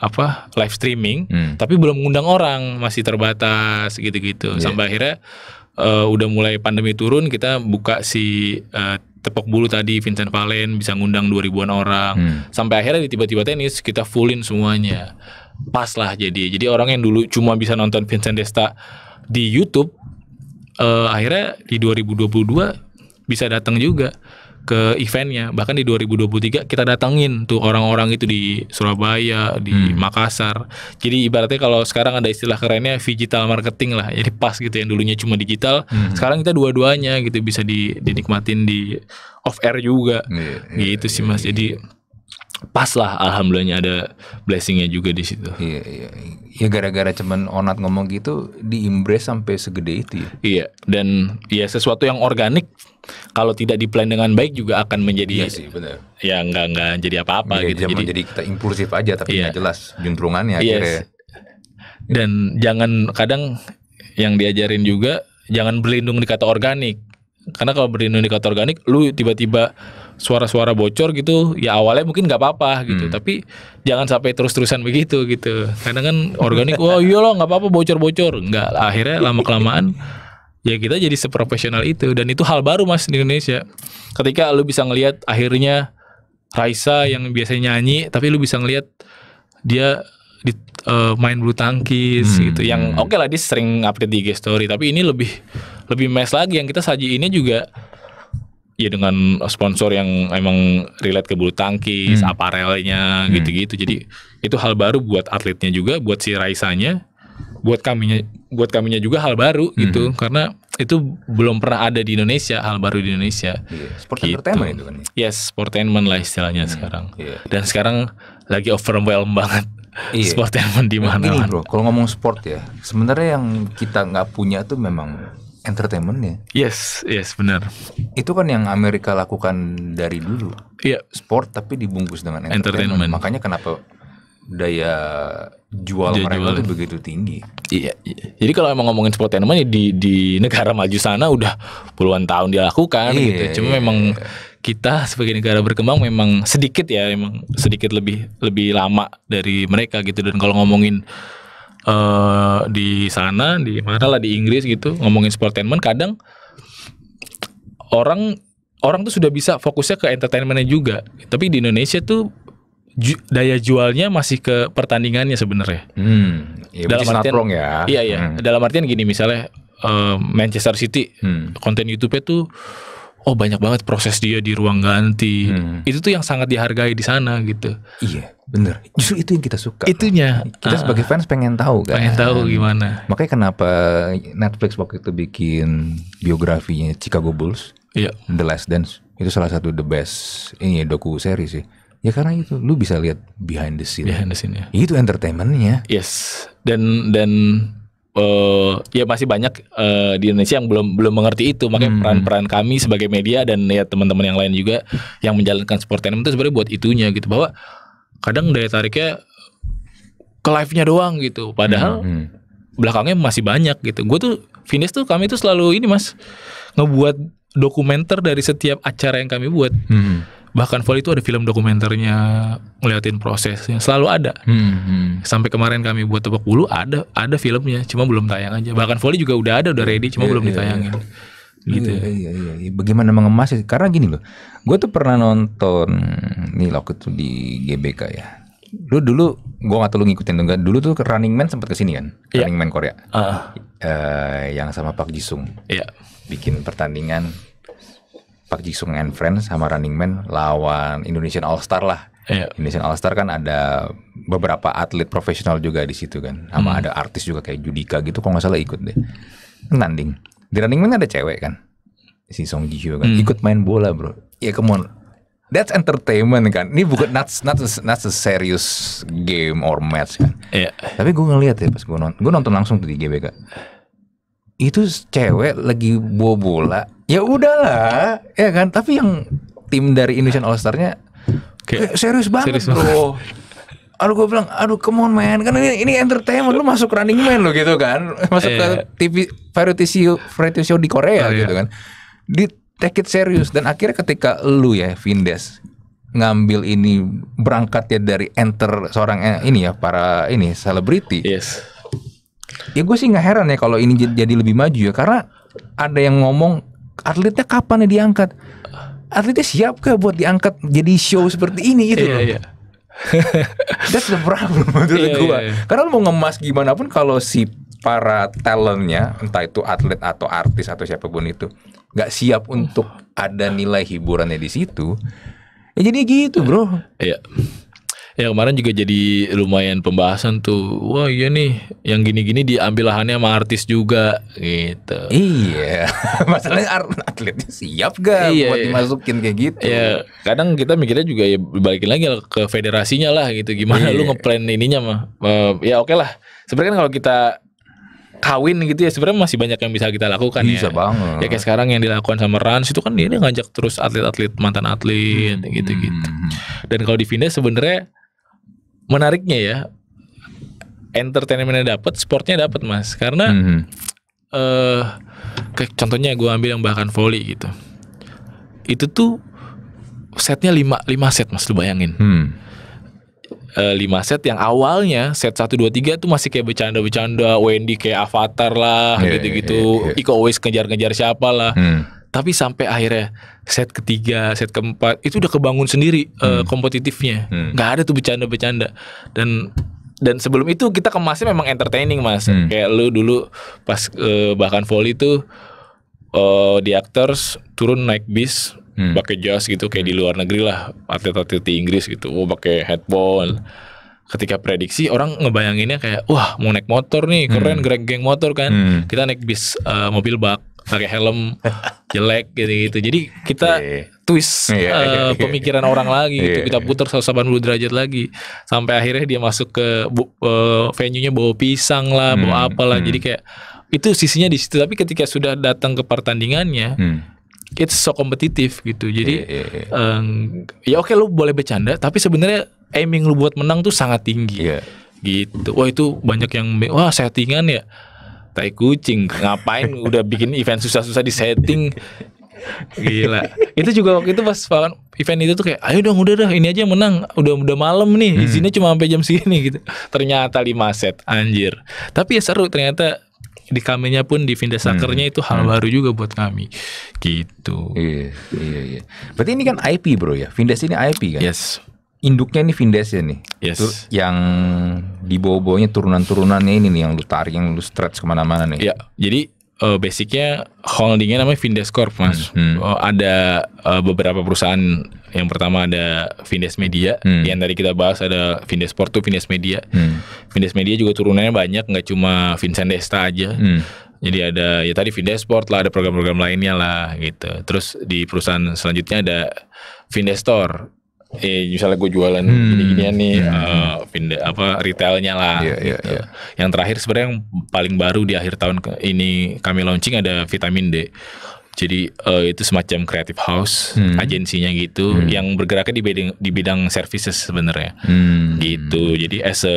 apa live streaming mm. tapi belum mengundang orang masih terbatas gitu-gitu yeah. sampai akhirnya uh, udah mulai pandemi turun kita buka si uh, tepok bulu tadi Vincent Valen bisa ngundang dua ribuan orang mm. sampai akhirnya tiba-tiba tenis kita fullin semuanya pas lah jadi jadi orang yang dulu cuma bisa nonton Vincent Desta di YouTube uh, akhirnya di 2022 bisa datang juga ke eventnya bahkan di 2023 kita datangin tuh orang-orang itu di Surabaya di hmm. Makassar jadi ibaratnya kalau sekarang ada istilah kerennya digital marketing lah jadi pas gitu yang dulunya cuma digital hmm. sekarang kita dua-duanya gitu bisa dinikmatin di off air juga yeah, yeah, gitu sih mas yeah, yeah. jadi pas lah alhamdulillahnya ada blessingnya juga di situ. Iya iya. Ya gara-gara cuman Onat ngomong gitu di embrace sampai segede itu ya. Iya dan ya sesuatu yang organik kalau tidak diplan dengan baik juga akan menjadi iya sih benar. Ya nggak nggak jadi apa-apa iya, gitu. Jadi, jadi kita impulsif aja tapi iya. nggak jelas juntrungannya yes. Iya. akhirnya. Dan jangan kadang yang diajarin juga jangan berlindung di kata organik. Karena kalau berlindung di kata organik lu tiba-tiba suara-suara bocor gitu ya awalnya mungkin nggak apa-apa gitu hmm. tapi jangan sampai terus-terusan begitu gitu karena kan organik wah oh iya loh nggak apa-apa bocor-bocor nggak akhirnya lama kelamaan ya kita jadi seprofesional itu dan itu hal baru mas di Indonesia ketika lu bisa ngelihat akhirnya Raisa yang biasanya nyanyi tapi lu bisa ngelihat dia di, uh, main bulu tangkis hmm. gitu yang hmm. oke okay lah dia sering update di IG story tapi ini lebih lebih mes lagi yang kita saji ini juga ya dengan sponsor yang emang relate ke bulu tangkis, hmm. aparelnya hmm. gitu-gitu. Hmm. Jadi itu hal baru buat atletnya juga, buat si Raisanya, buat kaminya, buat kaminya juga hal baru hmm. gitu. Karena itu belum pernah ada di Indonesia, hal baru di Indonesia. Yeah. Sport gitu. entertainment itu kan. Ya? Yes, sportainment lah istilahnya hmm. sekarang. Yeah. Dan sekarang lagi overwhelm banget. Iya. Sport yang di mana? Gini bro, kalau ngomong sport ya, sebenarnya yang kita nggak punya tuh memang entertainment ya. Yes, yes benar. Itu kan yang Amerika lakukan dari dulu. Iya. Yeah. Sport tapi dibungkus dengan entertainment. entertainment. Makanya kenapa daya jual mereka jual. itu begitu tinggi. Iya, iya. Jadi kalau emang ngomongin sport entertainment di di negara maju sana udah puluhan tahun dilakukan iya, gitu. Cuma iya. memang iya. kita sebagai negara berkembang memang sedikit ya, memang sedikit lebih lebih lama dari mereka gitu. Dan kalau ngomongin uh, di sana di mana lah di Inggris gitu ngomongin sportainment kadang orang orang tuh sudah bisa fokusnya ke entertainmentnya juga tapi di Indonesia tuh ju daya jualnya masih ke pertandingannya sebenarnya hmm, ya, dalam artian ya iya iya hmm. dalam artian gini misalnya uh, Manchester City hmm. konten YouTube-nya tuh oh banyak banget proses dia di ruang ganti hmm. itu tuh yang sangat dihargai di sana gitu iya bener justru itu yang kita suka itunya kita uh, sebagai fans pengen tahu kan pengen tahu gimana makanya kenapa Netflix waktu itu bikin biografinya Chicago Bulls iya. The Last Dance itu salah satu the best ini doku seri sih Ya karena itu lu bisa lihat behind the scene. Behind the scene ya. Itu entertainmentnya. Yes. Dan dan uh, ya masih banyak uh, di Indonesia yang belum belum mengerti itu makanya hmm. peran-peran kami sebagai media dan ya teman-teman yang lain juga yang menjalankan sport itu sebenarnya buat itunya gitu bahwa kadang daya tariknya ke live-nya doang gitu padahal hmm. hmm. belakangnya masih banyak gitu gue tuh finish tuh kami tuh selalu ini mas ngebuat dokumenter dari setiap acara yang kami buat hmm bahkan volley itu ada film dokumenternya ngeliatin prosesnya selalu ada hmm, hmm. sampai kemarin kami buat tebak bulu ada ada filmnya cuma belum tayang aja bahkan volley juga udah ada udah ready cuma yeah, belum yeah, iya. ditayangin yeah. gitu yeah, yeah, yeah. Iya. bagaimana mengemas karena gini loh gue tuh pernah nonton nih waktu itu di GBK ya lu dulu gua nggak tahu lu ngikutin enggak dulu tuh Running Man sempat kesini kan yeah. Running Man Korea uh. Uh, yang sama Pak Jisung yeah. bikin pertandingan Park Jisung and Friends sama Running Man lawan Indonesian All Star lah. Yeah. Indonesian All Star kan ada beberapa atlet profesional juga di situ kan. Sama hmm. ada artis juga kayak Judika gitu kalau nggak salah ikut deh. Nanding. Di Running Man ada cewek kan. Si Song Ji Hyo kan hmm. ikut main bola, Bro. Ya come on. That's entertainment kan. Ini bukan not not a, not a serious game or match kan. Yeah. Tapi gue ngeliat ya pas gue nonton, gue nonton langsung tuh di GBK. Itu cewek lagi bawa bola ya udahlah ya kan tapi yang tim dari Indonesian All Star-nya kayak eh, serius banget serius bro Aduh gue bilang, aduh come on man Kan ini, ini entertainment, lu masuk running man lo gitu kan Masuk yeah. ke iya. TV, variety show, variety show di Korea oh, iya. gitu yeah. kan Di take it serius Dan akhirnya ketika lu ya, Vindes ngambil ini berangkat ya dari enter seorang eh, ini ya para ini selebriti. Yes. Ya gue sih nggak heran ya kalau ini jadi lebih maju ya karena ada yang ngomong atletnya kapan nih diangkat? Atletnya siap gak buat diangkat jadi show seperti ini gitu yeah, loh. Yeah. That's the problem menurut yeah, iya, gue. Yeah, yeah. Karena lo mau ngemas gimana pun kalau si para talentnya entah itu atlet atau artis atau siapapun itu nggak siap untuk ada nilai hiburannya di situ. Ya jadi gitu bro. Iya. Yeah. Ya kemarin juga jadi lumayan pembahasan tuh. Wah iya nih, yang gini-gini diambil lahannya sama artis juga gitu. Iya, masalahnya atletnya siap gak iya, buat iya. dimasukin kayak gitu. Ya kadang kita mikirnya juga ya balikin lagi ke federasinya lah gitu. Gimana iya. lu ngeplan ininya mah? Eh, ya oke okay lah. Sebenarnya kan kalau kita kawin gitu ya sebenarnya masih banyak yang bisa kita lakukan bisa ya. banget ya kayak sekarang yang dilakukan sama Rans itu kan dia, ngajak terus atlet-atlet mantan atlet hmm. gitu-gitu hmm. dan kalau di Vinda sebenarnya menariknya ya entertainmentnya dapat, sportnya dapat mas. Karena mm-hmm. uh, kayak contohnya gue ambil yang bahkan volley gitu. Itu tuh setnya 5 lima set mas lu bayangin. Hmm. 5 eh, set yang awalnya set 1 2 3 tuh masih kayak bercanda-bercanda, Wendy kayak avatar lah iya, gitu-gitu. Yeah, yeah, yeah, Iko always kejar-kejar siapa lah. Hmm tapi sampai akhirnya set ketiga, set keempat itu udah kebangun sendiri eh, hmm. uh, kompetitifnya. Hmm. Gak ada tuh bercanda-bercanda. Dan dan sebelum itu kita kemasnya memang entertaining mas. Hmm. Kayak lu dulu pas uh, bahkan volley tuh eh, uh, di actors turun naik bis hmm. pakai jas gitu kayak hmm. di luar negeri lah atlet-atlet di Inggris gitu. Oh pakai headball. Ketika prediksi orang ngebayanginnya kayak wah mau naik motor nih hmm. keren hmm. geng motor kan. Hmm. Kita naik bis uh, mobil bak pakai helm jelek gitu-gitu. Jadi kita yeah. twist yeah, iya. uh, yeah, pemikiran yeah. orang lagi gitu. Iya. kita putar 180 derajat lagi sampai akhirnya dia masuk ke uh, venue-nya bawa pisang lah, hmm, bawa apalah. Hmm. Jadi kayak itu sisinya di situ. Tapi ketika sudah datang ke pertandingannya, hmm it's so kompetitif gitu. Jadi yeah, yeah, yeah. Um, ya oke lu boleh bercanda, tapi sebenarnya aiming lu buat menang tuh sangat tinggi. Yeah. Gitu. Wah itu banyak yang wah settingan ya tai kucing ngapain udah bikin event susah-susah di setting Gila. itu juga waktu itu pas event itu tuh kayak ayo dong udah dah ini aja menang. Udah udah malam nih. Hmm. Izinnya cuma sampai jam segini gitu. Ternyata 5 set anjir. Tapi ya seru ternyata di kaminya pun di Vinda hmm. Sakernya hmm. itu hal hmm. baru juga buat kami gitu. Iya, iya, iya. Berarti ini kan IP bro ya. Vindas ini IP kan? Yes induknya ini Vindes ya nih. Yes. Tur yang di bawah-bawahnya turunan-turunannya ini nih yang lu tarik, yang lu stretch kemana-mana nih. Iya. Jadi uh, basicnya holdingnya namanya Vindes Corp mas. Hmm, Uh, ada uh, beberapa perusahaan yang pertama ada Vindes Media hmm. yang tadi kita bahas ada Vindes Sport tuh Vindes Media. Hmm. Vindes Media juga turunannya banyak nggak cuma Vincent Desta aja. Hmm. Jadi ada ya tadi Vindes Sport lah ada program-program lainnya lah gitu. Terus di perusahaan selanjutnya ada Store eh misalnya gue jualan hmm. gini-ginian nih hmm. Iya. uh, eh, pindah apa retailnya lah. Yeah, yeah, gitu. yeah. Yang terakhir sebenarnya yang paling baru di akhir tahun ini kami launching ada vitamin D. Jadi uh, itu semacam creative house, hmm. agensinya gitu, hmm. yang bergerak di bidang di bidang services sebenarnya, hmm. gitu. Jadi as a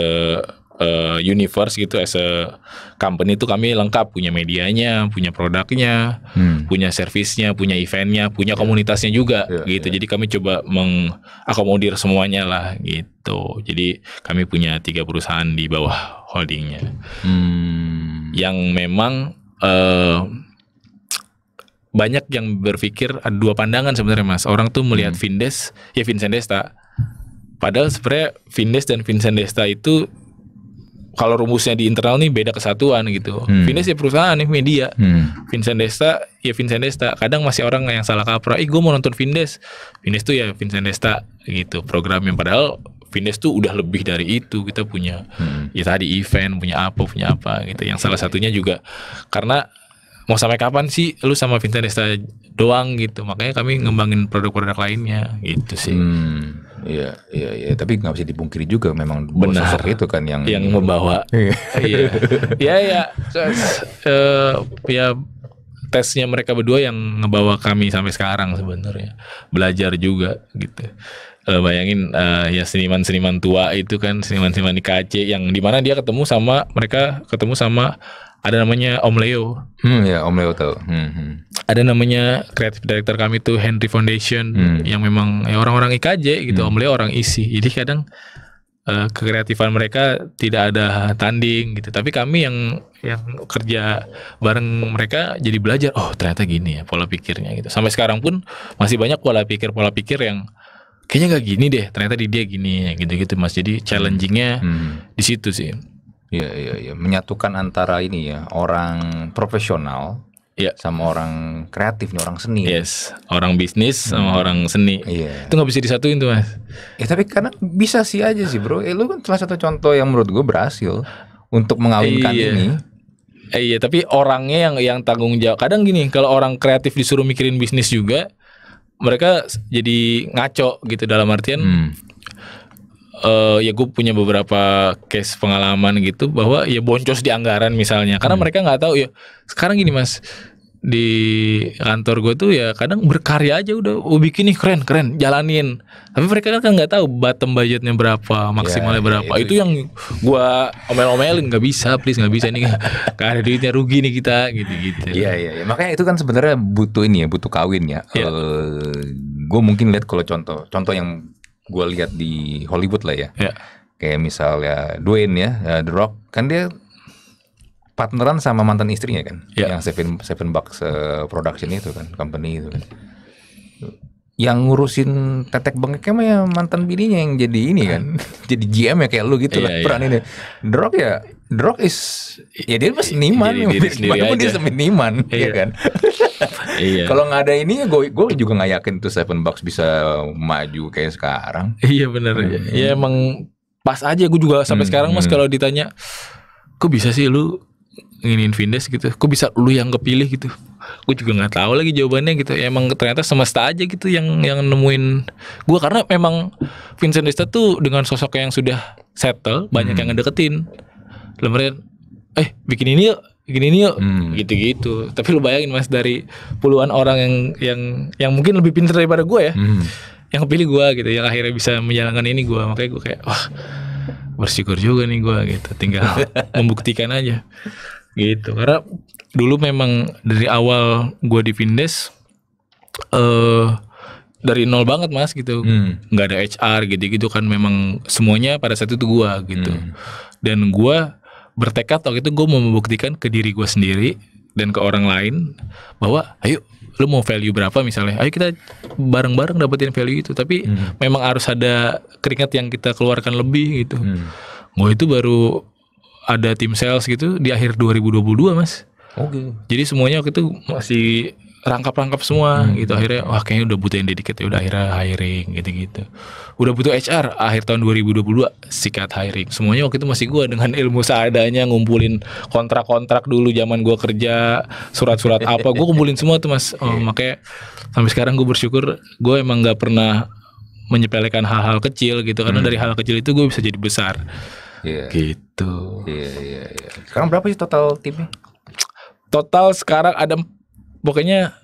uh, universe gitu as a company itu kami lengkap punya medianya, punya produknya, hmm. punya servisnya, punya eventnya, punya yeah. komunitasnya juga yeah, gitu. Yeah. Jadi kami coba mengakomodir semuanya lah gitu. Jadi kami punya tiga perusahaan di bawah holdingnya hmm. yang memang uh, banyak yang berpikir ada dua pandangan sebenarnya mas. Orang tuh melihat hmm. Vindes ya Vincent Desta. Padahal sebenarnya Vindes dan Vincent Desta itu kalau rumusnya di internal nih beda kesatuan gitu. Hmm. Vindes ya perusahaan nih media. Hmm. Vincent Desta ya Vincent Desta. Kadang masih orang yang salah kaprah. Ih gue mau nonton Vindes. Vindes tuh ya Vincent Desta gitu Program yang Padahal Vindes tuh udah lebih dari itu kita punya. Hmm. Ya tadi event punya apa punya apa gitu. Yang salah satunya juga karena mau sampai kapan sih lu sama Vincent Desta doang gitu makanya kami ngembangin produk-produk lainnya gitu sih hmm. Iya, iya, iya. Tapi nggak bisa dipungkiri juga memang benar itu kan yang yang membawa. iya, iya, iya. So, uh, ya tesnya mereka berdua yang ngebawa kami sampai sekarang sebenarnya belajar juga gitu. Uh, bayangin uh, ya seniman-seniman tua itu kan seniman-seniman di KC yang dimana dia ketemu sama mereka ketemu sama ada namanya Om Leo. Hmm ya Om Leo tahu. Hmm, hmm. Ada namanya kreatif director kami tuh Henry Foundation hmm. yang memang ya orang-orang IKJ gitu. Hmm. Om Leo orang isi. Jadi kadang uh, eh, kekreatifan mereka tidak ada tanding gitu. Tapi kami yang yang kerja bareng mereka jadi belajar. Oh ternyata gini ya pola pikirnya gitu. Sampai sekarang pun masih banyak pola pikir pola pikir yang kayaknya nggak gini deh. Ternyata di dia gini gitu-gitu mas. Jadi challengingnya hmm. di situ sih. Iya iya iya menyatukan antara ini ya orang profesional Iya. sama orang kreatif nih orang seni. Yes, orang bisnis sama hmm. orang seni. Iya. Itu nggak bisa disatuin tuh mas. Ya tapi karena bisa sih aja sih bro. Eh lu kan salah satu contoh yang menurut gue berhasil untuk mengawinkan iya. ini. Eh, iya tapi orangnya yang yang tanggung jawab. Kadang gini kalau orang kreatif disuruh mikirin bisnis juga mereka jadi ngaco gitu dalam artian. Hmm uh, ya gue punya beberapa case pengalaman gitu bahwa ya boncos di anggaran misalnya karena hmm. mereka nggak tahu ya sekarang gini mas di kantor gue tuh ya kadang berkarya aja udah oh, bikin nih keren keren jalanin tapi mereka kan nggak tahu bottom budgetnya berapa maksimalnya ya, ya berapa itu, itu ya. yang gue omel-omelin nggak bisa please nggak bisa nih karena duitnya rugi nih kita gitu-gitu iya iya ya. makanya itu kan sebenarnya butuh ini ya butuh kawin ya, ya. Uh, eh, gue mungkin lihat kalau contoh contoh yang gue lihat di Hollywood lah ya. Yeah. Kayak misalnya Dwayne ya, ya, The Rock kan dia partneran sama mantan istrinya kan, yeah. yang Seven Seven Bucks eh, Production itu kan, company itu kan. Yang ngurusin tetek bengkeknya mah ya mantan bininya yang jadi ini kan, iya. jadi GM ya kayak lu gitu yeah, lah iya, peran yeah. ini. The Rock ya, The Rock is ya dia mah seniman, dia, dia, dia, dia, dia, seniman, iya. ya kan. iya. Kalau nggak ada ini, gue gue juga nggak yakin tuh Seven Bucks bisa maju kayak sekarang. Iya benar. Hmm. Ya. Iya. ya emang pas aja gue juga sampai hmm. sekarang mas hmm. kalau ditanya, kok bisa sih lu nginin Vindes gitu? Kok bisa lu yang kepilih gitu? Gue juga nggak tahu lagi jawabannya gitu. Ya, emang ternyata semesta aja gitu yang yang nemuin gue karena memang Vincent Desta tuh dengan sosok yang sudah settle banyak hmm. yang ngedeketin. lemarin eh bikin ini yuk gini nih yuk gitu gitu-gitu tapi lu bayangin mas dari puluhan orang yang yang yang mungkin lebih pintar daripada gue ya hmm. yang pilih gue gitu yang akhirnya bisa menjalankan ini gue makanya gue kayak wah bersyukur juga nih gue gitu tinggal membuktikan aja gitu karena dulu memang dari awal gue di Vindes uh, dari nol banget mas gitu hmm. ada HR gitu gitu kan memang semuanya pada saat itu gue gitu hmm. dan gue bertekad waktu itu gue mau membuktikan ke diri gue sendiri dan ke orang lain bahwa ayo lu mau value berapa misalnya ayo kita bareng-bareng dapetin value itu tapi hmm. memang harus ada keringat yang kita keluarkan lebih gitu hmm. gue itu baru ada tim sales gitu di akhir 2022 mas Oke. Okay. Jadi semuanya waktu itu masih rangkap-rangkap semua hmm. gitu akhirnya wah kayaknya udah butuh yang dedicated ya, udah akhirnya hiring gitu-gitu udah butuh HR akhir tahun 2022 sikat hiring semuanya waktu itu masih gue dengan ilmu seadanya ngumpulin kontrak-kontrak dulu zaman gue kerja surat-surat apa gue kumpulin semua tuh mas oh, iya. makanya sampai sekarang gue bersyukur gue emang gak pernah menyepelekan hal-hal kecil gitu karena hmm. dari hal kecil itu gue bisa jadi besar yeah. gitu iya yeah, iya yeah, iya yeah. sekarang berapa sih total timnya total sekarang ada pokoknya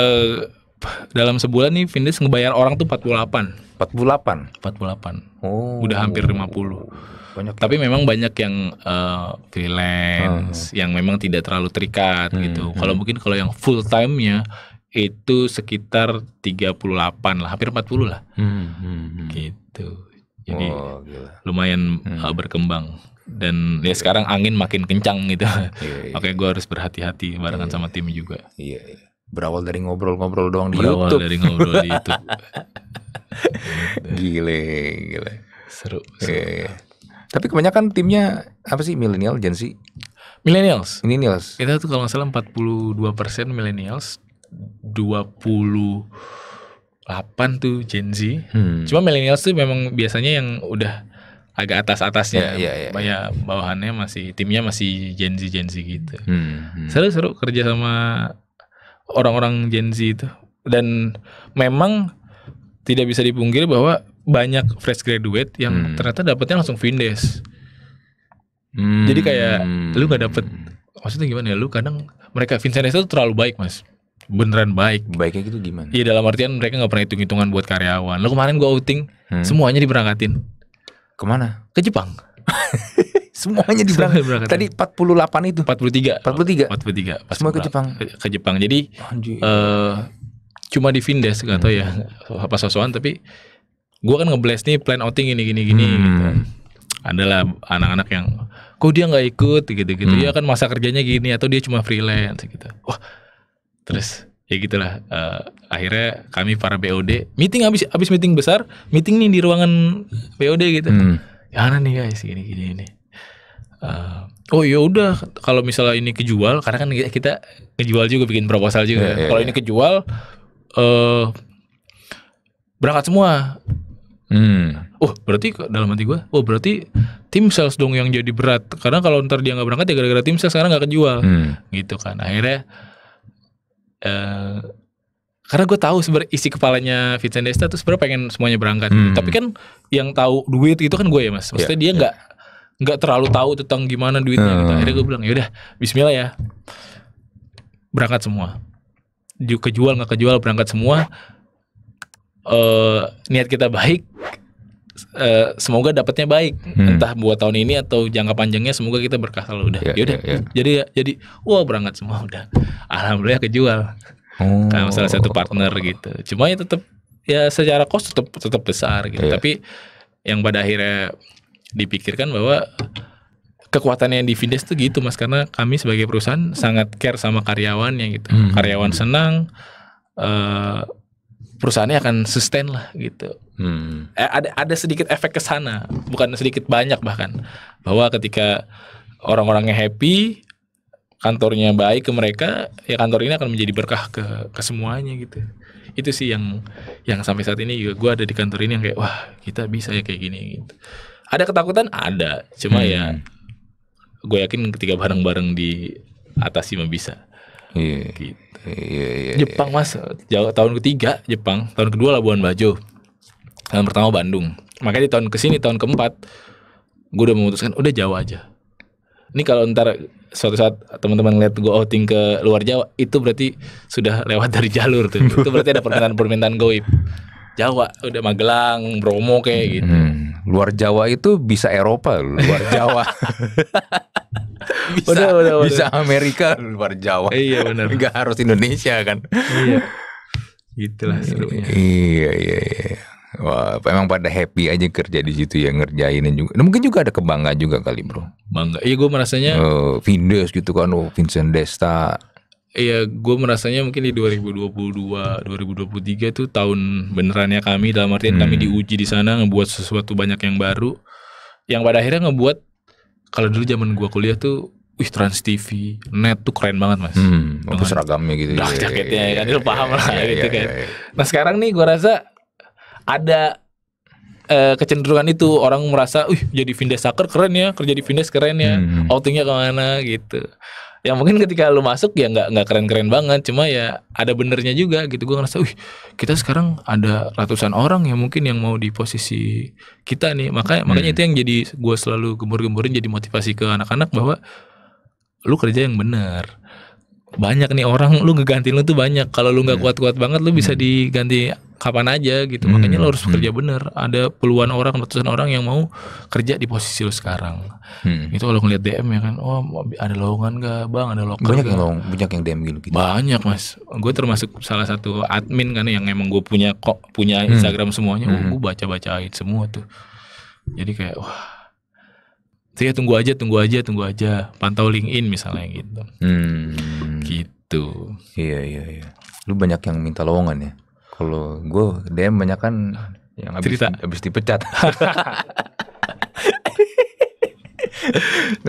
uh, dalam sebulan nih Vindes ngebayar orang tuh 48. 48. 48. Oh. Udah hampir 50. Banyak. Tapi ya? memang banyak yang uh, freelance hmm. yang memang tidak terlalu terikat hmm. gitu. Hmm. Kalau hmm. mungkin kalau yang full time-nya itu sekitar 38 lah, hampir 40 lah. Hmm, hmm. Hmm. Gitu. Jadi oh, lumayan hmm. Eh, berkembang dan ya iya. sekarang angin makin kencang gitu. Yeah, yeah. Oke, gue harus berhati-hati barengan yeah. sama tim juga. Iya, yeah. Berawal dari ngobrol-ngobrol doang di Berawal YouTube. dari ngobrol di YouTube. gile, gile. Seru. Iya, seru. Yeah, yeah. Tapi kebanyakan timnya apa sih milenial, Gen Z? Millennials. Millennials. Kita tuh kalau nggak salah 42% millennials, 28 tuh Gen Z. Hmm. Cuma millennials tuh memang biasanya yang udah agak atas atasnya, yeah, yeah, yeah, Banyak ya. bawahannya masih timnya masih Gen Z Gen Z gitu. Hmm, hmm. Seru seru kerja sama orang-orang Gen Z itu dan memang tidak bisa dipungkiri bahwa banyak fresh graduate yang hmm. ternyata dapetnya langsung Vindes. Hmm. Jadi kayak lu gak dapet maksudnya gimana ya lu kadang mereka Vincent itu terlalu baik mas beneran baik baiknya gitu gimana? Iya dalam artian mereka nggak pernah hitung hitungan buat karyawan. Lo kemarin gua outing hmm. semuanya diberangkatin Kemana? Ke Jepang. Semuanya di Jepang. Tadi 48 itu. 43. 43. 43. Pas Semua ke Jepang. Ke Jepang. Jadi eh Uh, cuma di Vindes gak tau ya apa sosokan tapi gua kan ngebles nih plan outing ini gini gini hmm. gitu. Adalah anak-anak yang kok dia nggak ikut gitu-gitu. Hmm. Dia kan masa kerjanya gini atau dia cuma freelance gitu. Wah. Terus ya gitulah uh, akhirnya kami para BOD meeting abis abis meeting besar meeting nih di ruangan BOD gitu hmm. ya mana nih guys gini gini ini uh, eh, oh ya udah kalau misalnya ini kejual karena kan kita, kejual juga bikin proposal juga yeah, yeah, kalau iya. ini kejual uh, berangkat semua hmm. oh berarti dalam hati gue oh berarti tim sales dong yang jadi berat karena kalau ntar dia nggak berangkat ya gara-gara tim sales sekarang nggak kejual hmm. gitu kan akhirnya uh, karena gue tahu sebenarnya isi kepalanya Vincent Desta tuh sebenarnya pengen semuanya berangkat gitu. hmm. tapi kan yang tahu duit itu kan gue ya mas maksudnya yeah, dia iya. nggak yeah. nggak terlalu tahu tentang gimana duitnya gitu. hmm. gitu akhirnya gue bilang yaudah Bismillah ya berangkat semua kejual nggak kejual berangkat semua uh, niat kita baik Uh, semoga dapatnya baik hmm. entah buat tahun ini atau jangka panjangnya semoga kita berkah selalu udah yeah, yaudah yeah, yeah. jadi jadi wah berangkat semua udah alhamdulillah kejual oh, karena salah satu partner gitu cuma ya tetap ya secara kos tetap tetap besar gitu yeah. tapi yang pada akhirnya dipikirkan bahwa kekuatan yang di Vindes tuh gitu mas karena kami sebagai perusahaan sangat care sama karyawannya gitu hmm. karyawan senang uh, perusahaannya akan sustain lah gitu hmm. eh, ada ada sedikit efek ke sana bukan sedikit banyak bahkan bahwa ketika orang-orangnya happy kantornya baik ke mereka, ya kantor ini akan menjadi berkah ke ke semuanya gitu. Itu sih yang yang sampai saat ini juga gue ada di kantor ini yang kayak wah kita bisa ya kayak gini gitu. Ada ketakutan ada, cuma ya, hmm. ya gue yakin ketika bareng-bareng di atas sih bisa. Yeah. Gitu. Yeah, yeah, iya, iya. Jepang mas, jauh tahun ketiga Jepang, tahun kedua Labuan Bajo, tahun pertama Bandung. Makanya di tahun kesini tahun keempat, gue udah memutuskan udah Jawa aja. Ini kalau ntar suatu saat teman-teman lihat gue outing ke luar Jawa itu berarti sudah lewat dari jalur tuh itu berarti ada permintaan-permintaan goib Jawa udah Magelang Bromo kayak hmm, gitu luar Jawa itu bisa Eropa luar Jawa bisa udah, udah, bisa udah. Amerika luar Jawa iya benar nggak harus Indonesia kan iya itulah serunya iya iya, iya. Wah, emang pada happy aja kerja di situ ya ngerjainin juga. Nah, mungkin juga ada kebanggaan juga kali, Bro. Bangga. Iya gue merasanya uh, Vindes gitu kan, oh, Vincent Desta. Iya, gue merasanya mungkin di 2022, 2023 itu tahun benerannya kami dalam artian hmm. kami diuji di sana ngebuat sesuatu banyak yang baru yang pada akhirnya ngebuat kalau dulu zaman gue kuliah tuh Wih Trans TV, net tuh keren banget mas. Hmm, Dengan seragamnya gitu. Nah jaketnya ya, kan, ya, paham iya, lah iya, gitu iya, kan. Nah sekarang nih gue rasa ada uh, kecenderungan itu hmm. orang merasa, uh jadi Vindes Saker keren ya, kerja di Vindes keren ya, hmm, hmm. outingnya kemana gitu. Yang mungkin ketika lu masuk ya nggak nggak keren-keren banget, cuma ya ada benernya juga gitu. Gue ngerasa, uh kita sekarang ada ratusan orang yang mungkin yang mau di posisi kita nih. Makanya hmm. makanya itu yang jadi gue selalu gembur-gemburin jadi motivasi ke anak-anak bahwa lu kerja yang benar banyak nih orang lu ngegantiin lu tuh banyak kalau lu nggak iya. kuat-kuat banget lu bisa hmm. diganti kapan aja gitu makanya lu hmm. harus kerja hmm. bener ada puluhan orang ratusan orang yang mau kerja di posisi lu sekarang hmm. itu kalau ngeliat DM ya kan oh ada lowongan gak bang ada lowongan banyak yang banyak yang DM gitu, banyak mas gue termasuk salah satu admin kan yang emang gue punya kok punya Instagram semuanya hmm. gue baca bacain semua tuh jadi kayak wah saya tunggu aja, tunggu aja, tunggu aja. Pantau LinkedIn misalnya gitu. Hmm. Gitu. Iya iya iya. Lu banyak yang minta lowongan ya. Kalau gue DM banyak kan yang abis, Cerita. abis dipecat.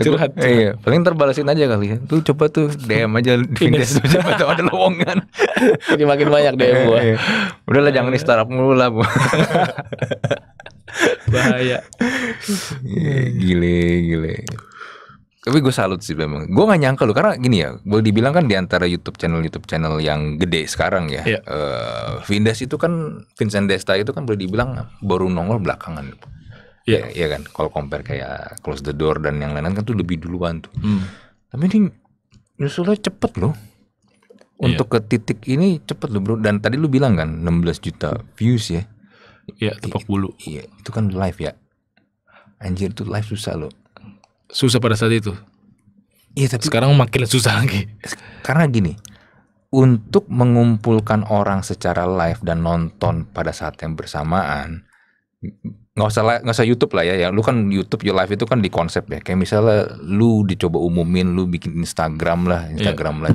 curhat, curhat. Iya, paling terbalasin aja kali ya. Tuh coba tuh DM aja di Vindes siapa tuh ada lowongan. Jadi makin banyak DM gua. Iya. Udahlah jangan di startup mulu lah, Bu. bahaya gile gile tapi gue salut sih memang gue gak nyangka loh karena gini ya boleh dibilang kan diantara YouTube channel YouTube channel yang gede sekarang ya yeah. Iya. uh, Vindes itu kan Vincent Desta itu kan boleh dibilang baru nongol belakangan yeah. ya, ya kan kalau compare kayak Close the Door dan yang lain-lain kan tuh lebih duluan tuh hmm. tapi ini nyusulnya cepet loh iya. untuk yeah. ke titik ini cepet loh bro dan tadi lu bilang kan 16 juta views ya Iya, tepak bulu. Iya, itu kan live ya. Anjir itu live susah loh. Susah pada saat itu. Iya, tapi sekarang makin susah lagi. Karena gini, untuk mengumpulkan orang secara live dan nonton pada saat yang bersamaan, nggak usah nggak usah YouTube lah ya, ya lu kan YouTube your live itu kan di konsep ya kayak misalnya lu dicoba umumin lu bikin Instagram lah Instagram yeah. lah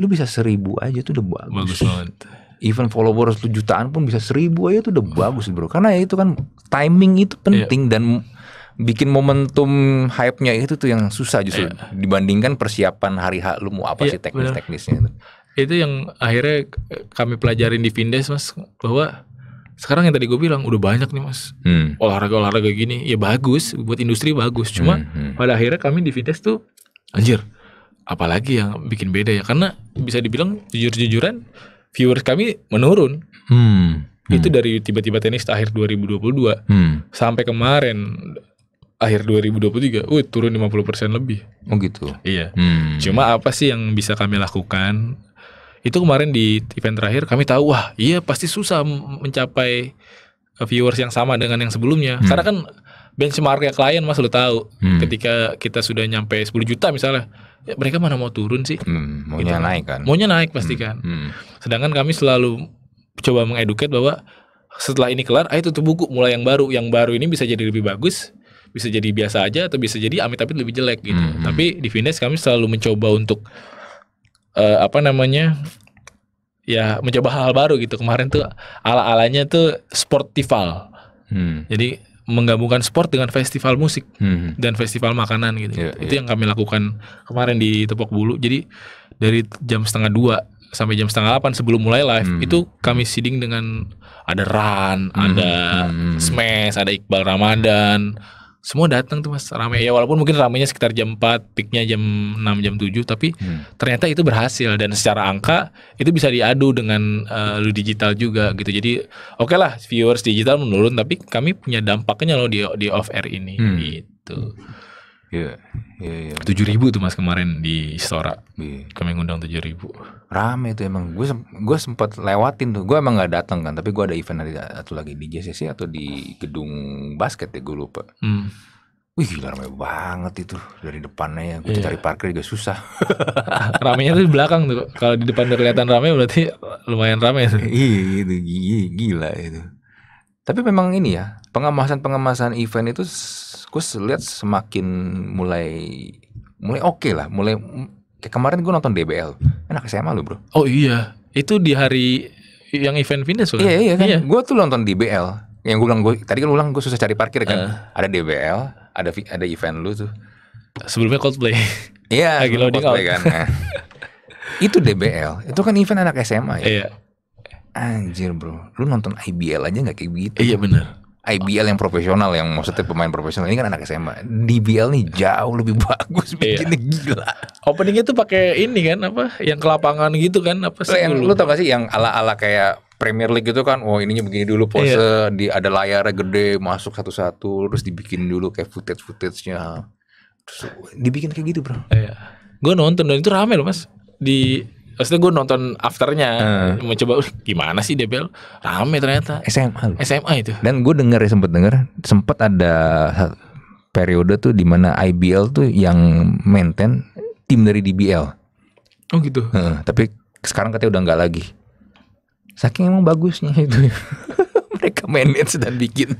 lu bisa seribu aja tuh udah bagus bagus banget even followers lu jutaan pun bisa seribu aja tuh udah bagus bro karena ya itu kan timing itu penting yeah. dan bikin momentum hype-nya itu tuh yang susah justru yeah. dibandingkan persiapan hari H lu mau apa yeah, sih teknis-teknisnya itu. Itu yang akhirnya kami pelajarin di Vindes Mas bahwa sekarang yang tadi gue bilang udah banyak nih Mas. olahraga hmm. Olahraga-olahraga gini ya bagus buat industri bagus cuma hmm, hmm. pada akhirnya kami di Vindes tuh anjir apalagi yang bikin beda ya karena bisa dibilang jujur-jujuran viewers kami menurun. Hmm. Itu hmm. dari tiba-tiba tenis akhir 2022 hmm. sampai kemarin akhir 2023, uh turun 50% lebih. Oh gitu. Iya. Hmm. Cuma apa sih yang bisa kami lakukan? Itu kemarin di event terakhir kami tahu wah, iya pasti susah mencapai eh, viewers yang sama dengan yang sebelumnya. Hmm. Karena kan benchmarknya klien Mas lo tahu. Hmm. Ketika kita sudah nyampe 10 juta misalnya, ya mereka mana mau turun sih hmm, maunya gitu. Kan. naik kan maunya naik pasti hmm, kan hmm. sedangkan kami selalu coba mengeduket bahwa setelah ini kelar ayo tutup buku mulai yang baru yang baru ini bisa jadi lebih bagus bisa jadi biasa aja atau bisa jadi amit tapi lebih jelek gitu hmm, hmm. tapi di finish kami selalu mencoba untuk uh, apa namanya ya mencoba hal-hal baru gitu kemarin tuh ala-alanya tuh sportival hmm. jadi menggabungkan sport dengan festival musik hmm. dan festival makanan gitu. Yeah, itu iya. yang kami lakukan kemarin di Tepok Bulu. Jadi dari jam setengah dua sampai jam setengah delapan sebelum mulai live hmm. itu kami seeding dengan ada Ran, hmm. ada hmm. Smash, ada Iqbal Ramadan, semua datang tuh mas ramai ya walaupun mungkin ramainya sekitar jam 4 peaknya jam 6 jam 7 tapi hmm. ternyata itu berhasil dan secara angka itu bisa diadu dengan uh, lu digital juga gitu jadi oke okay lah viewers digital menurun tapi kami punya dampaknya loh di di off air ini hmm. gitu Iya, iya, iya. Tujuh ribu tuh mas kemarin di Istora. Iya. Kami ngundang tujuh ribu. Rame tuh emang. Gue gue sempat lewatin tuh. Gue emang nggak datang kan. Tapi gue ada event hari atau lagi di JCC atau di gedung basket ya gue lupa. Hmm. Wih gila ramai banget itu dari depannya ya. Gue yeah. Iya. cari parkir juga susah. Ramenya tuh di belakang tuh. Kalau di depan udah kelihatan rame berarti lumayan ramai sih. Iya, iya itu gila itu. Tapi memang ini ya, pengemasan-pengemasan event itu gue lihat semakin mulai mulai oke okay lah, mulai kayak kemarin gue nonton DBL. Enak SMA lu, Bro. Oh iya, itu di hari yang event finish. kan? Iya, iya kan. Iya. Gue tuh nonton DBL. Yang gue bilang gue tadi kan ulang gue susah cari parkir kan. Uh. Ada DBL, ada ada event lu tuh. Sebelumnya cosplay. Iya, lagi loading Coldplay out. kan. Nah. itu DBL, itu kan event anak SMA ya. Iya Anjir bro, lu nonton IBL aja nggak kayak gitu? Iya bener. IBL yang profesional yang maksudnya pemain profesional ini kan anak SMA. DBL nih jauh lebih bagus iya. bikinnya iya. gila. Openingnya tuh pakai ini kan apa? Yang ke lapangan gitu kan apa sih? Lu, yang, lu tau gak sih yang ala-ala kayak Premier League gitu kan, oh ininya begini dulu pose, iya. di ada layarnya gede, masuk satu-satu, terus dibikin dulu kayak footage-footage-nya. Terus dibikin kayak gitu, Bro. Iya. Gue nonton dan itu rame loh, Mas. Di maksudnya gue nonton afternya uh. mau coba gimana sih DBL rame ternyata SMA SMA itu dan gue denger ya sempet denger sempet ada periode tuh dimana IBL tuh yang maintain tim dari DBL oh gitu uh, tapi sekarang katanya udah nggak lagi saking emang bagusnya itu ya mereka manage dan bikin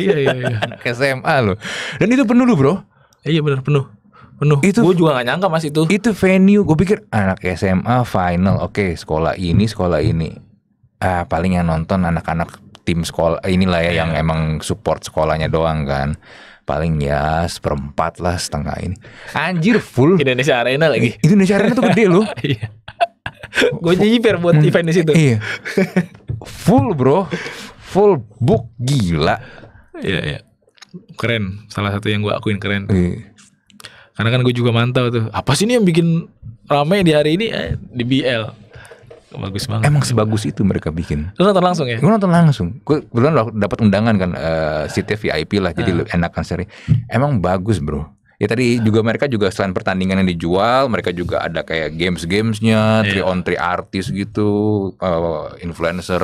iya iya iya anak SMA loh dan itu penuh loh bro iya benar penuh penuh. Itu gue juga gak nyangka mas itu. Itu venue gue pikir ah, anak SMA final, oke okay, sekolah ini sekolah ini. Ah paling yang nonton anak-anak tim sekolah inilah ya yeah. yang iya. emang support sekolahnya doang kan. Paling ya seperempat lah setengah ini. Anjir full. Indonesia Arena lagi. Indonesia Arena tuh gede loh. Iya. gue jadi fair buat hmm, event di situ. Iya. full bro, full book gila. Iya iya. Keren, salah satu yang gue akuin keren. Iya karena kan gue juga mantau tuh. Apa sih ini yang bikin ramai di hari ini eh, di BL? Bagus banget. Emang sebagus itu mereka bikin. Lu nonton langsung ya? Gue nonton langsung. Gue kebetulan dapat undangan kan uh, eh, seatnya VIP lah, jadi uh. Ah. enak kan seri. Emang bagus bro. Ya tadi ah. juga mereka juga selain pertandingan yang dijual, mereka juga ada kayak games-gamesnya, iya. three yeah. on three artis gitu, uh, influencer.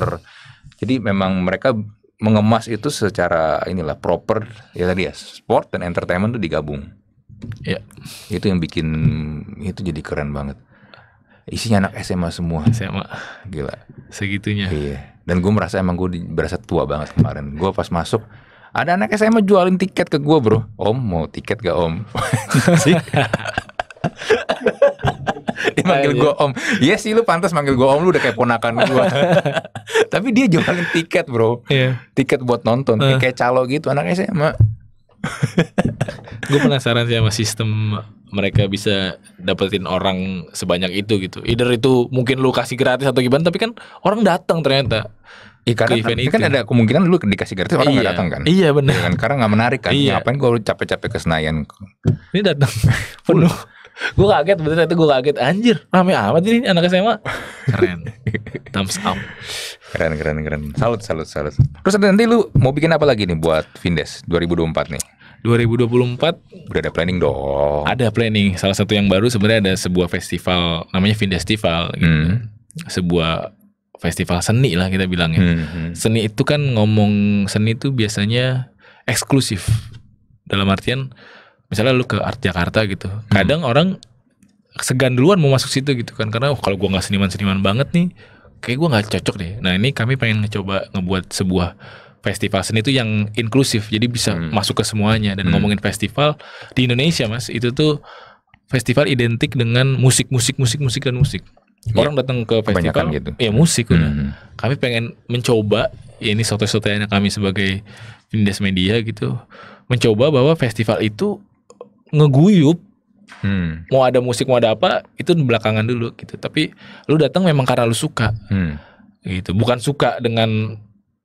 Jadi memang mereka mengemas itu secara inilah proper ya tadi ya sport dan entertainment itu digabung. Ya. Itu yang bikin itu jadi keren banget. Isinya anak SMA semua. SMA. Gila. Segitunya. Iya. Dan gue merasa emang gue berasa tua banget kemarin. Gue pas masuk ada anak SMA jualin tiket ke gue bro. Om mau tiket gak om? dia manggil gue om Iya yes, sih lu pantas manggil gue om Lu udah kayak ponakan gue Tapi dia jualin tiket bro Iya. Tiket buat nonton Kayak calo gitu Anak SMA gue penasaran sih sama sistem mereka bisa dapetin orang sebanyak itu gitu. Either itu mungkin lu kasih gratis atau gimana, tapi kan orang datang ternyata. Iya karena event kan itu. kan ada kemungkinan lu dikasih gratis orang nggak iya. datang kan? Iya benar. Ya kan? Karena nggak menarik kan? Iya. Ngapain gue capek-capek ke Senayan? Ini datang penuh. gue kaget betul itu gue kaget anjir rame amat ini anak SMA keren thumbs up Keren keren keren. Salut salut salut. Terus nanti lu mau bikin apa lagi nih buat Vindes 2024 nih? 2024 udah ada planning dong. Ada planning. Salah satu yang baru sebenarnya ada sebuah festival namanya Vindestival gitu. Hmm. Sebuah festival seni lah kita bilangnya. Hmm, hmm. Seni itu kan ngomong seni itu biasanya eksklusif. Dalam artian misalnya lu ke Art Jakarta gitu. Hmm. Kadang hmm. orang segan duluan mau masuk situ gitu kan karena oh, kalau gua nggak seniman-seniman banget nih kayak gue nggak cocok deh. Nah ini kami pengen ngecoba ngebuat sebuah festival seni itu yang inklusif, jadi bisa hmm. masuk ke semuanya. Dan hmm. ngomongin festival di Indonesia, mas, itu tuh festival identik dengan musik, musik, musik, musik dan musik. Iya. Orang datang ke festival, gitu. ya musik hmm. udah. Kami pengen mencoba, ya ini soto sotanya kami sebagai Indes Media gitu, mencoba bahwa festival itu ngeguyup Hmm. Mau ada musik mau ada apa itu belakangan dulu gitu. Tapi lu datang memang karena lu suka. Hmm. Gitu. Bukan suka dengan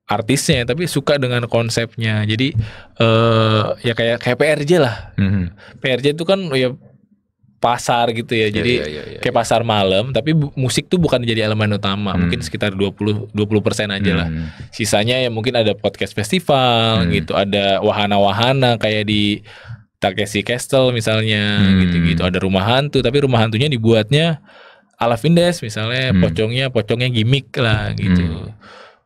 artisnya tapi suka dengan konsepnya. Jadi uh, ya kayak kayak PRJ lah. Hmm. PRJ itu kan ya pasar gitu ya. Iya, jadi ya, ya, ya, ya, kayak iya. pasar malam tapi musik tuh bukan jadi elemen utama. Hmm. Mungkin sekitar 20 persen aja lah. Hmm. Sisanya ya mungkin ada podcast festival hmm. gitu, ada wahana-wahana kayak di Takeshi Castle misalnya hmm. gitu-gitu. Ada rumah hantu tapi rumah hantunya dibuatnya ala Vindes misalnya hmm. pocongnya pocongnya gimmick lah hmm. gitu. Hmm.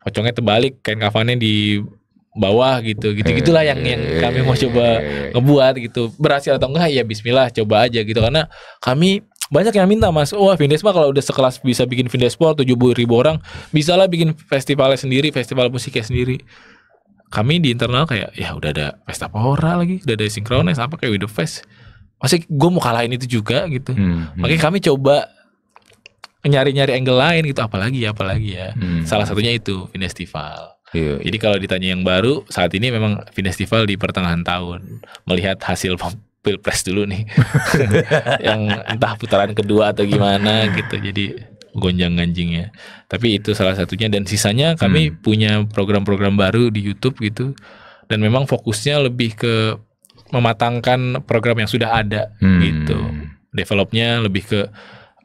Pocongnya terbalik kain kafannya di bawah gitu gitu gitulah iya, yang iya, yang iya, kami mau coba ngebuat gitu berhasil atau enggak ya Bismillah coba aja gitu karena kami banyak yang minta mas wah oh, Vindes mah kalau udah sekelas bisa bikin Vindes tujuh puluh ribu orang bisalah bikin festivalnya sendiri festival musiknya sendiri kami di internal kayak ya udah ada pesta pora lagi udah ada synchronize apa kayak with the face masih gue mau kalahin itu juga gitu hmm, hmm. makanya kami coba nyari-nyari angle lain gitu apalagi ya apalagi ya hmm. salah satunya itu festival. Iya, iya. Jadi iya. kalau ditanya yang baru saat ini memang festival di pertengahan tahun melihat hasil pilpres dulu nih yang entah putaran kedua atau gimana gitu jadi gonjang ya, Tapi iya. itu salah satunya dan sisanya kami hmm. punya program-program baru di YouTube gitu dan memang fokusnya lebih ke mematangkan program yang sudah ada hmm. gitu. Developnya lebih ke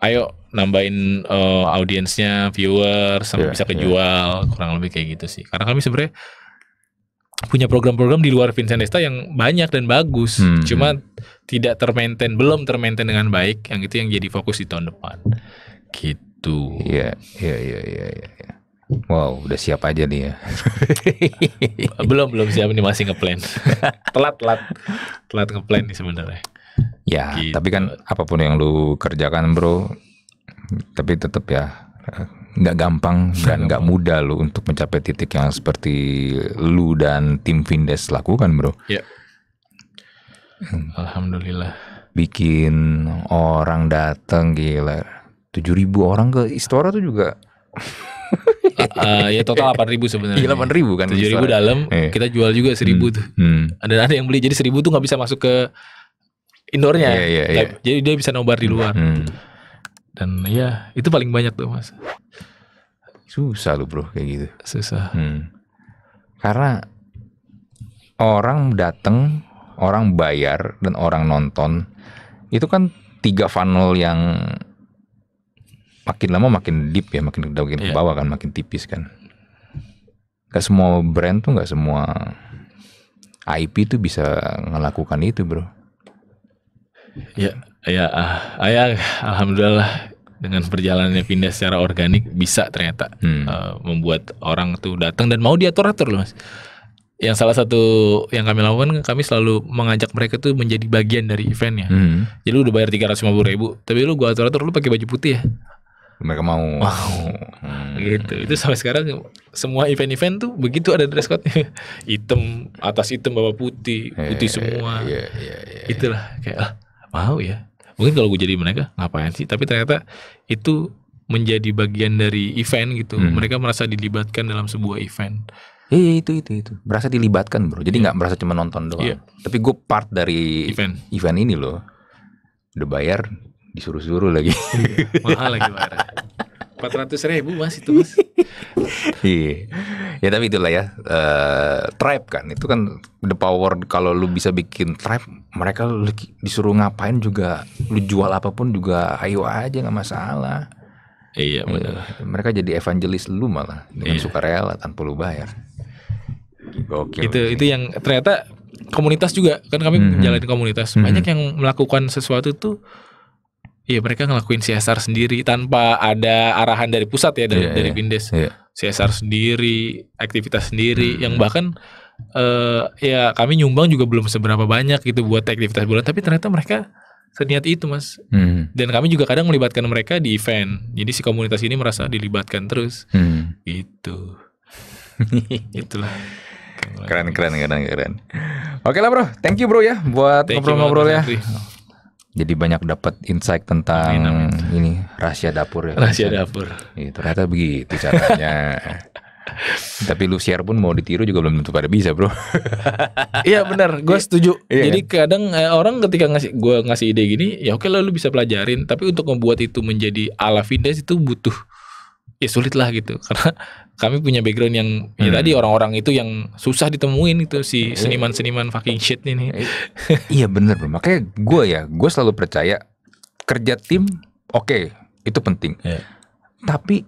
ayo nambahin uh, audiensnya, viewer sampai yeah, bisa iya. kejual yeah. kurang lebih kayak gitu sih. Karena kami sebenarnya punya program-program di luar Vincent Desta yang banyak dan bagus, hmm. cuma tidak termaintain, belum termaintain dengan baik. Yang itu yang jadi fokus di tahun depan. Gitu gitu. Iya, iya, iya, iya. Ya. Wow, udah siap aja nih ya. belum, belum siap nih masih ngeplan. telat, telat, telat ngeplan nih sebenarnya. Ya, gitu. tapi kan apapun yang lu kerjakan bro, tapi tetap ya nggak gampang dan nggak mudah lu untuk mencapai titik yang seperti lu dan tim Vindes lakukan bro. Ya. Alhamdulillah. Bikin orang dateng gila tujuh ribu orang ke Istora tuh juga uh, ya total delapan ribu sebenarnya. Iya, delapan ribu kan. Tujuh ribu dalam, yeah. kita jual juga seribu hmm. tuh. Hmm. Ada ada yang beli jadi seribu tuh nggak bisa masuk ke indoornya. Yeah, yeah, yeah. Jadi dia bisa nobar di luar. Hmm. Dan ya itu paling banyak tuh mas. Susah lu bro kayak gitu. Susah. Hmm. Karena orang datang, orang bayar dan orang nonton itu kan tiga funnel yang makin lama makin deep ya, makin makin yeah. ke iya. bawah kan, makin tipis kan. Gak semua brand tuh gak semua IP tuh bisa ngelakukan itu, Bro. Ya, ya ah, ya, alhamdulillah dengan perjalanannya pindah secara organik bisa ternyata hmm. uh, membuat orang tuh datang dan mau diatur-atur loh, Mas yang salah satu yang kami lakukan kami selalu mengajak mereka tuh menjadi bagian dari eventnya. Hmm. Jadi lu udah bayar tiga ratus lima puluh ribu, tapi lu gua atur atur lu pakai baju putih ya mereka mau mau hmm. gitu itu sampai sekarang semua event-event tuh begitu ada dress code hitam atas hitam bawah putih yeah, putih iya, semua yeah, yeah, yeah, iya. itulah kayak ah, mau ya mungkin kalau gue jadi mereka ngapain sih tapi ternyata itu menjadi bagian dari event gitu hmm. mereka merasa dilibatkan dalam sebuah event Iya, iya itu itu itu merasa dilibatkan bro jadi nggak yeah. merasa cuma nonton doang yeah. tapi gue part dari event event ini loh udah bayar disuruh-suruh lagi. Iya, mahal lagi empat ratus ribu mas itu mas. iya. ya tapi itulah ya. Uh, eh, tribe kan itu kan the power kalau lu bisa bikin tribe mereka lu disuruh ngapain juga lu jual apapun juga ayo aja nggak masalah. Iya, iya. benar. Uh, mereka jadi evangelis lu malah dengan iya. sukarela tanpa lu bayar. Gokil. Itu sih. itu yang ternyata komunitas juga kan kami mm -hmm. jalanin komunitas. Mhm. Banyak mm -hmm. yang melakukan sesuatu tuh Iya mereka ngelakuin CSR sendiri tanpa ada arahan dari pusat ya dari yeah, dari iya, Bindes. Yeah. CSR sendiri, aktivitas sendiri hmm. yang bahkan uh, ya kami nyumbang juga belum seberapa banyak gitu buat aktivitas bulan tapi ternyata mereka seniat itu mas hmm. dan kami juga kadang melibatkan mereka di event jadi si komunitas ini merasa dilibatkan terus hmm. gitu itulah keren keren keren keren oke lah bro thank you bro ya buat ngobrol-ngobrol ya jadi banyak dapat insight tentang iya, amin, ini rahasia dapur ya. Rahasia dapur. Ya, ternyata begitu caranya. Tapi lu share pun mau ditiru juga belum tentu pada bisa, Bro. Iya benar, gue setuju. Iya, Jadi kan? kadang eh, orang ketika ngasih gue ngasih ide gini, ya oke lah lu bisa pelajarin, tapi untuk membuat itu menjadi ala vintage itu butuh ya sulit lah gitu karena kami punya background yang ya hmm. ya tadi orang-orang itu yang susah ditemuin itu si eh, seniman-seniman fucking shit ini eh, iya bener bro makanya gue ya gue selalu percaya kerja tim oke okay, itu penting yeah. tapi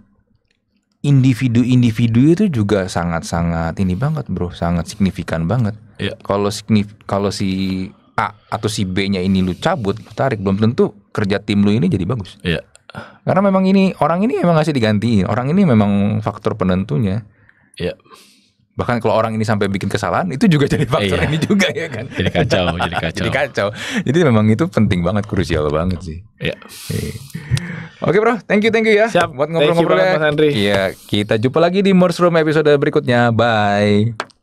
individu-individu itu juga sangat-sangat ini banget bro sangat signifikan banget yeah. kalau signif kalau si A atau si B-nya ini lu cabut lu tarik belum tentu kerja tim lu ini jadi bagus. Iya. Karena memang ini orang ini memang ngasih digantiin. Orang ini memang faktor penentunya. Iya. Bahkan kalau orang ini sampai bikin kesalahan itu juga jadi faktor iya. ini juga ya kan. Jadi kacau, jadi kacau. jadi kacau. Jadi memang itu penting banget, krusial banget sih. Iya. iya. Oke, Bro. Thank you, thank you ya. Siap. Buat ngobrol-ngobrolnya. ngobrol Iya, kita jumpa lagi di Morse Room episode berikutnya. Bye.